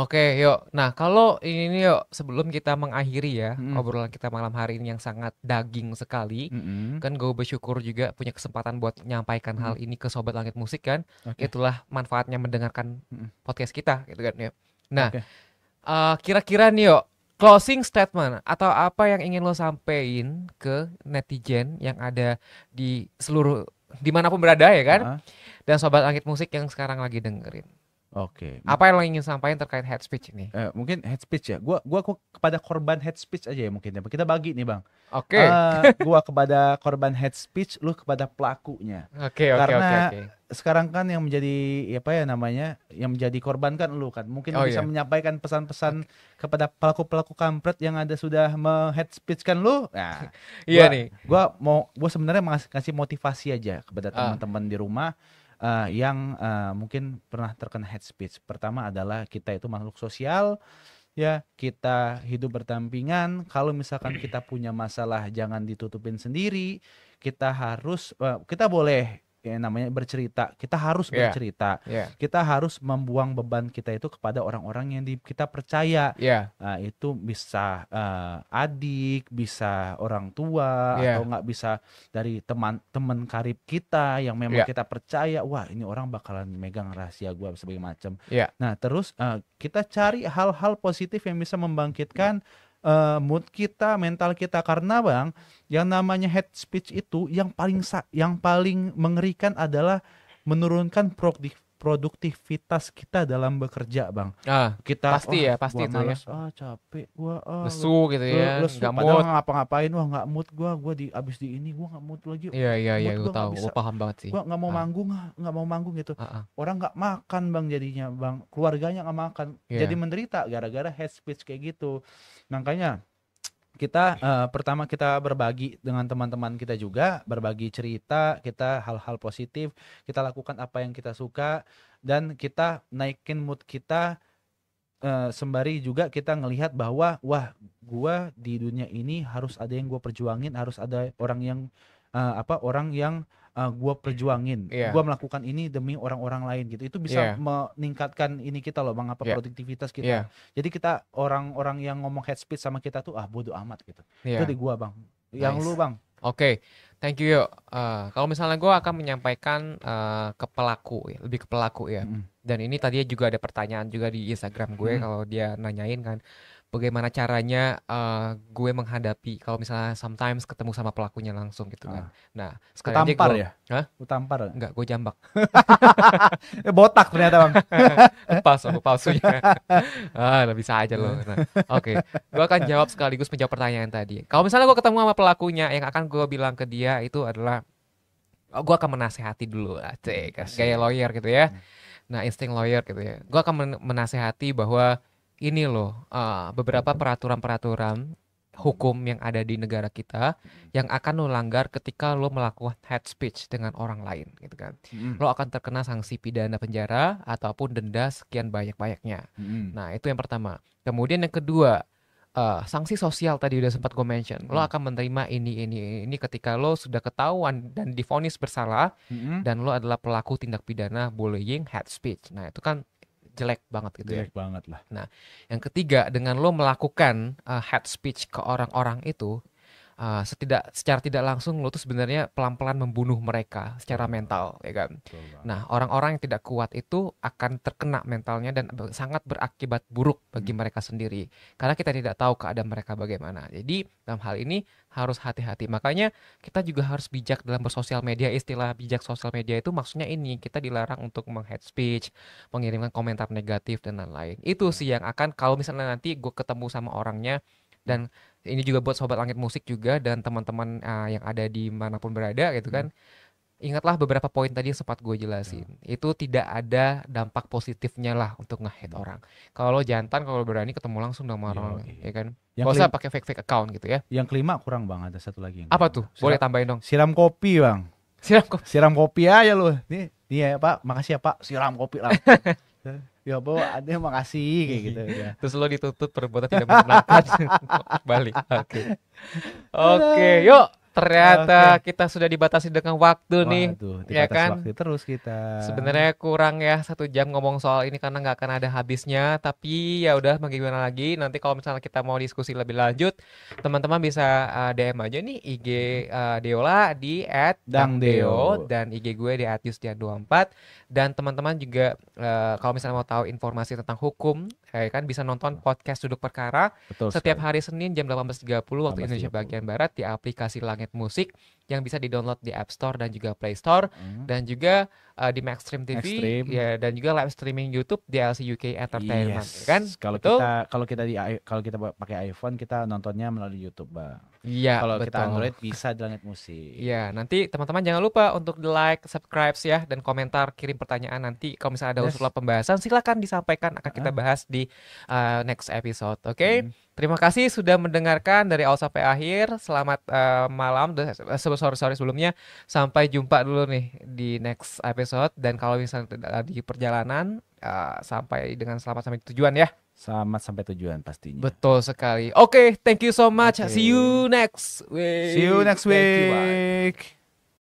oke okay, yuk nah kalau ini yuk sebelum kita mengakhiri ya mm. obrolan kita malam hari ini yang sangat daging sekali mm -hmm. kan gue bersyukur juga punya kesempatan buat menyampaikan mm. hal ini ke sobat langit musik kan okay. itulah manfaatnya mendengarkan mm. podcast kita gitu kan yuk. nah okay. uh, eh, kira-kira nih yuk closing statement atau apa yang ingin lo sampein ke netizen yang ada di seluruh dimanapun berada ya kan uh -huh dan sobat angkit musik yang sekarang lagi dengerin. Oke. Okay. Apa yang lo ingin sampaikan terkait head speech ini? Eh, mungkin head speech ya. Gua, gua gua kepada korban head speech aja ya mungkin ya. Kita bagi nih bang. Oke. Okay. Uh, eh, gua kepada korban head speech, lu kepada pelakunya. Oke okay, oke okay, oke. Okay, okay. sekarang kan yang menjadi ya apa ya namanya, yang menjadi korban kan lu kan. Mungkin oh, bisa yeah. menyampaikan pesan-pesan okay. kepada pelaku pelaku kampret yang ada sudah me head speech kan lu. Nah, iya yeah, nih. Gua mau, gua sebenarnya kasih motivasi aja kepada ah. teman-teman uh. di rumah uh, yang uh, mungkin pernah terkena head speech. Pertama adalah kita itu makhluk sosial, ya kita hidup bertampingan. Kalau misalkan kita punya masalah jangan ditutupin sendiri. Kita harus uh, kita boleh yang namanya bercerita. Kita harus yeah. bercerita. Yeah. Kita harus membuang beban kita itu kepada orang-orang yang di, kita percaya. Yeah. Nah, itu bisa uh, adik, bisa orang tua, yeah. atau nggak bisa dari teman-teman karib kita yang memang yeah. kita percaya. Wah, ini orang bakalan megang rahasia gue sebagai macam. Yeah. Nah, terus uh, kita cari hal-hal positif yang bisa membangkitkan. Yeah uh, mood kita, mental kita karena Bang, yang namanya head speech itu yang paling yang paling mengerikan adalah menurunkan produk produktivitas kita dalam bekerja bang ah, kita pasti oh, ya pasti itu ya. males, ya ah oh, capek gua oh, lesu gitu ya lesu, nggak mood ngapa-ngapain wah nggak mood gua gua di abis di ini gua nggak mood lagi iya iya iya gua, gua tahu gua paham banget sih gua nggak mau ah. manggung ah, nggak mau manggung gitu ah, ah. orang nggak makan bang jadinya bang keluarganya nggak makan yeah. jadi menderita gara-gara head speech kayak gitu makanya nah, kita uh, pertama kita berbagi dengan teman-teman kita juga, berbagi cerita, kita hal-hal positif, kita lakukan apa yang kita suka dan kita naikin mood kita uh, sembari juga kita ngelihat bahwa wah, gua di dunia ini harus ada yang gua perjuangin, harus ada orang yang uh, apa orang yang uh, eh, gue perjuangin, yeah. gue melakukan ini demi orang-orang lain gitu. Itu bisa yeah. meningkatkan ini kita loh, mengapa yeah. produktivitas kita. Yeah. Jadi kita orang-orang yang ngomong head speed sama kita tuh ah bodoh amat gitu. Yeah. Itu di gue bang, yang nice. lu bang. Oke, okay. thank you. Uh, kalau misalnya gue akan menyampaikan uh, ke pelaku, ya, lebih ke pelaku ya. Mm. Dan ini tadi juga ada pertanyaan juga di Instagram gue mm. kalau dia nanyain kan bagaimana caranya uh, gue menghadapi kalau misalnya sometimes ketemu sama pelakunya langsung gitu kan. Ah. Nah, sekarang aja gue, ya? Hah? Utampar. Enggak, gue jambak. Eh, botak ternyata, Bang. Pas aku palsunya. ah, lebih bisa aja loh. Iya. Nah, Oke, okay. gue akan jawab sekaligus menjawab pertanyaan tadi. Kalau misalnya gue ketemu sama pelakunya, yang akan gue bilang ke dia itu adalah oh, gue akan menasehati dulu, cek gaya lawyer gitu ya. Hmm. Nah, insting lawyer gitu ya. Gue akan menasehati bahwa ini loh uh, beberapa peraturan-peraturan hukum yang ada di negara kita mm-hmm. yang akan lo langgar ketika lo melakukan head speech dengan orang lain gitu kan. Mm. Lo akan terkena sanksi pidana penjara ataupun denda sekian banyak-banyaknya. Mm. Nah, itu yang pertama. Kemudian yang kedua, uh, sanksi sosial tadi udah sempat gue mention. Mm. Lo akan menerima ini ini ini ketika lo sudah ketahuan dan difonis bersalah mm. dan lo adalah pelaku tindak pidana bullying, head speech. Nah, itu kan jelek banget gitu ya. jelek ya. banget lah nah yang ketiga dengan lo melakukan uh, head speech ke orang-orang itu uh, setidak secara tidak langsung lo tuh sebenarnya pelan-pelan membunuh mereka secara mental ya kan. nah, orang-orang yang tidak kuat itu akan terkena mentalnya dan sangat berakibat buruk bagi hmm. mereka sendiri karena kita tidak tahu keadaan mereka bagaimana. Jadi dalam hal ini harus hati-hati. Makanya kita juga harus bijak dalam bersosial media. Istilah bijak sosial media itu maksudnya ini kita dilarang untuk menghead speech, mengirimkan komentar negatif dan lain-lain. Itu iya. sih yang akan kalau misalnya nanti gue ketemu sama orangnya dan ini juga buat sobat langit musik juga dan teman-teman uh, yang ada di manapun berada gitu kan hmm. ingatlah beberapa poin tadi yang sempat gue jelasin. Hmm. Itu tidak ada dampak positifnya lah untuk ngehit hmm. orang. Kalau jantan kalau berani ketemu langsung sama orang, iya. ya kan. Yang Gak usah pakai fake-fake account gitu ya. Yang kelima kurang banget ada satu lagi. Yang Apa tuh? Siram, Boleh tambahin dong. Siram kopi bang. Siram kopi. Siram kopi aja lu. Nih, nih ya pak, makasih ya pak. Siram kopi lah. ya ada yang makasih kayak gitu ya. terus lo dituntut perbuatan tidak menyenangkan balik oke okay. oke okay, yuk Ternyata okay. kita sudah dibatasi dengan waktu Wah, nih, aduh, ya kan? Waktu terus kita. Sebenarnya kurang ya satu jam ngomong soal ini karena nggak akan ada habisnya. Tapi ya udah bagaimana lagi? Nanti kalau misalnya kita mau diskusi lebih lanjut, teman-teman bisa uh, eh, DM aja nih IG uh, eh, Deola di @dangdeo dan IG gue di @yustia24 dan teman-teman juga uh, kalau misalnya mau tahu informasi tentang hukum, ya kan bisa nonton podcast Duduk Perkara Betul, setiap sekali. hari Senin jam 18.30 waktu 18 Indonesia bagian barat di aplikasi Langit paket musik yang bisa di-download di App Store dan juga Play Store hmm. dan juga uh, di Maxstream TV Extreme. ya dan juga live streaming YouTube LC UK Entertainment yes. Ya kan kalau kita kalau kita di kalau kita pakai iPhone kita nontonnya melalui YouTube Bang. Iya kalau kita Android bisa langit musik. Iya nanti teman-teman jangan lupa untuk like, subscribe ya dan komentar kirim pertanyaan nanti kalau misalnya ada yes. usulan pembahasan silakan disampaikan akan kita ah. bahas di uh, next episode oke. Okay? mm. Terima kasih sudah mendengarkan dari awal sampai akhir. Selamat uh, malam. Se sebelum sore sore sebelumnya sampai jumpa dulu nih di next episode dan kalau misalnya di perjalanan uh, sampai dengan selamat sampai tujuan ya selamat sampai tujuan pastinya betul sekali oke okay, thank you so much okay. see you next week see you next week you,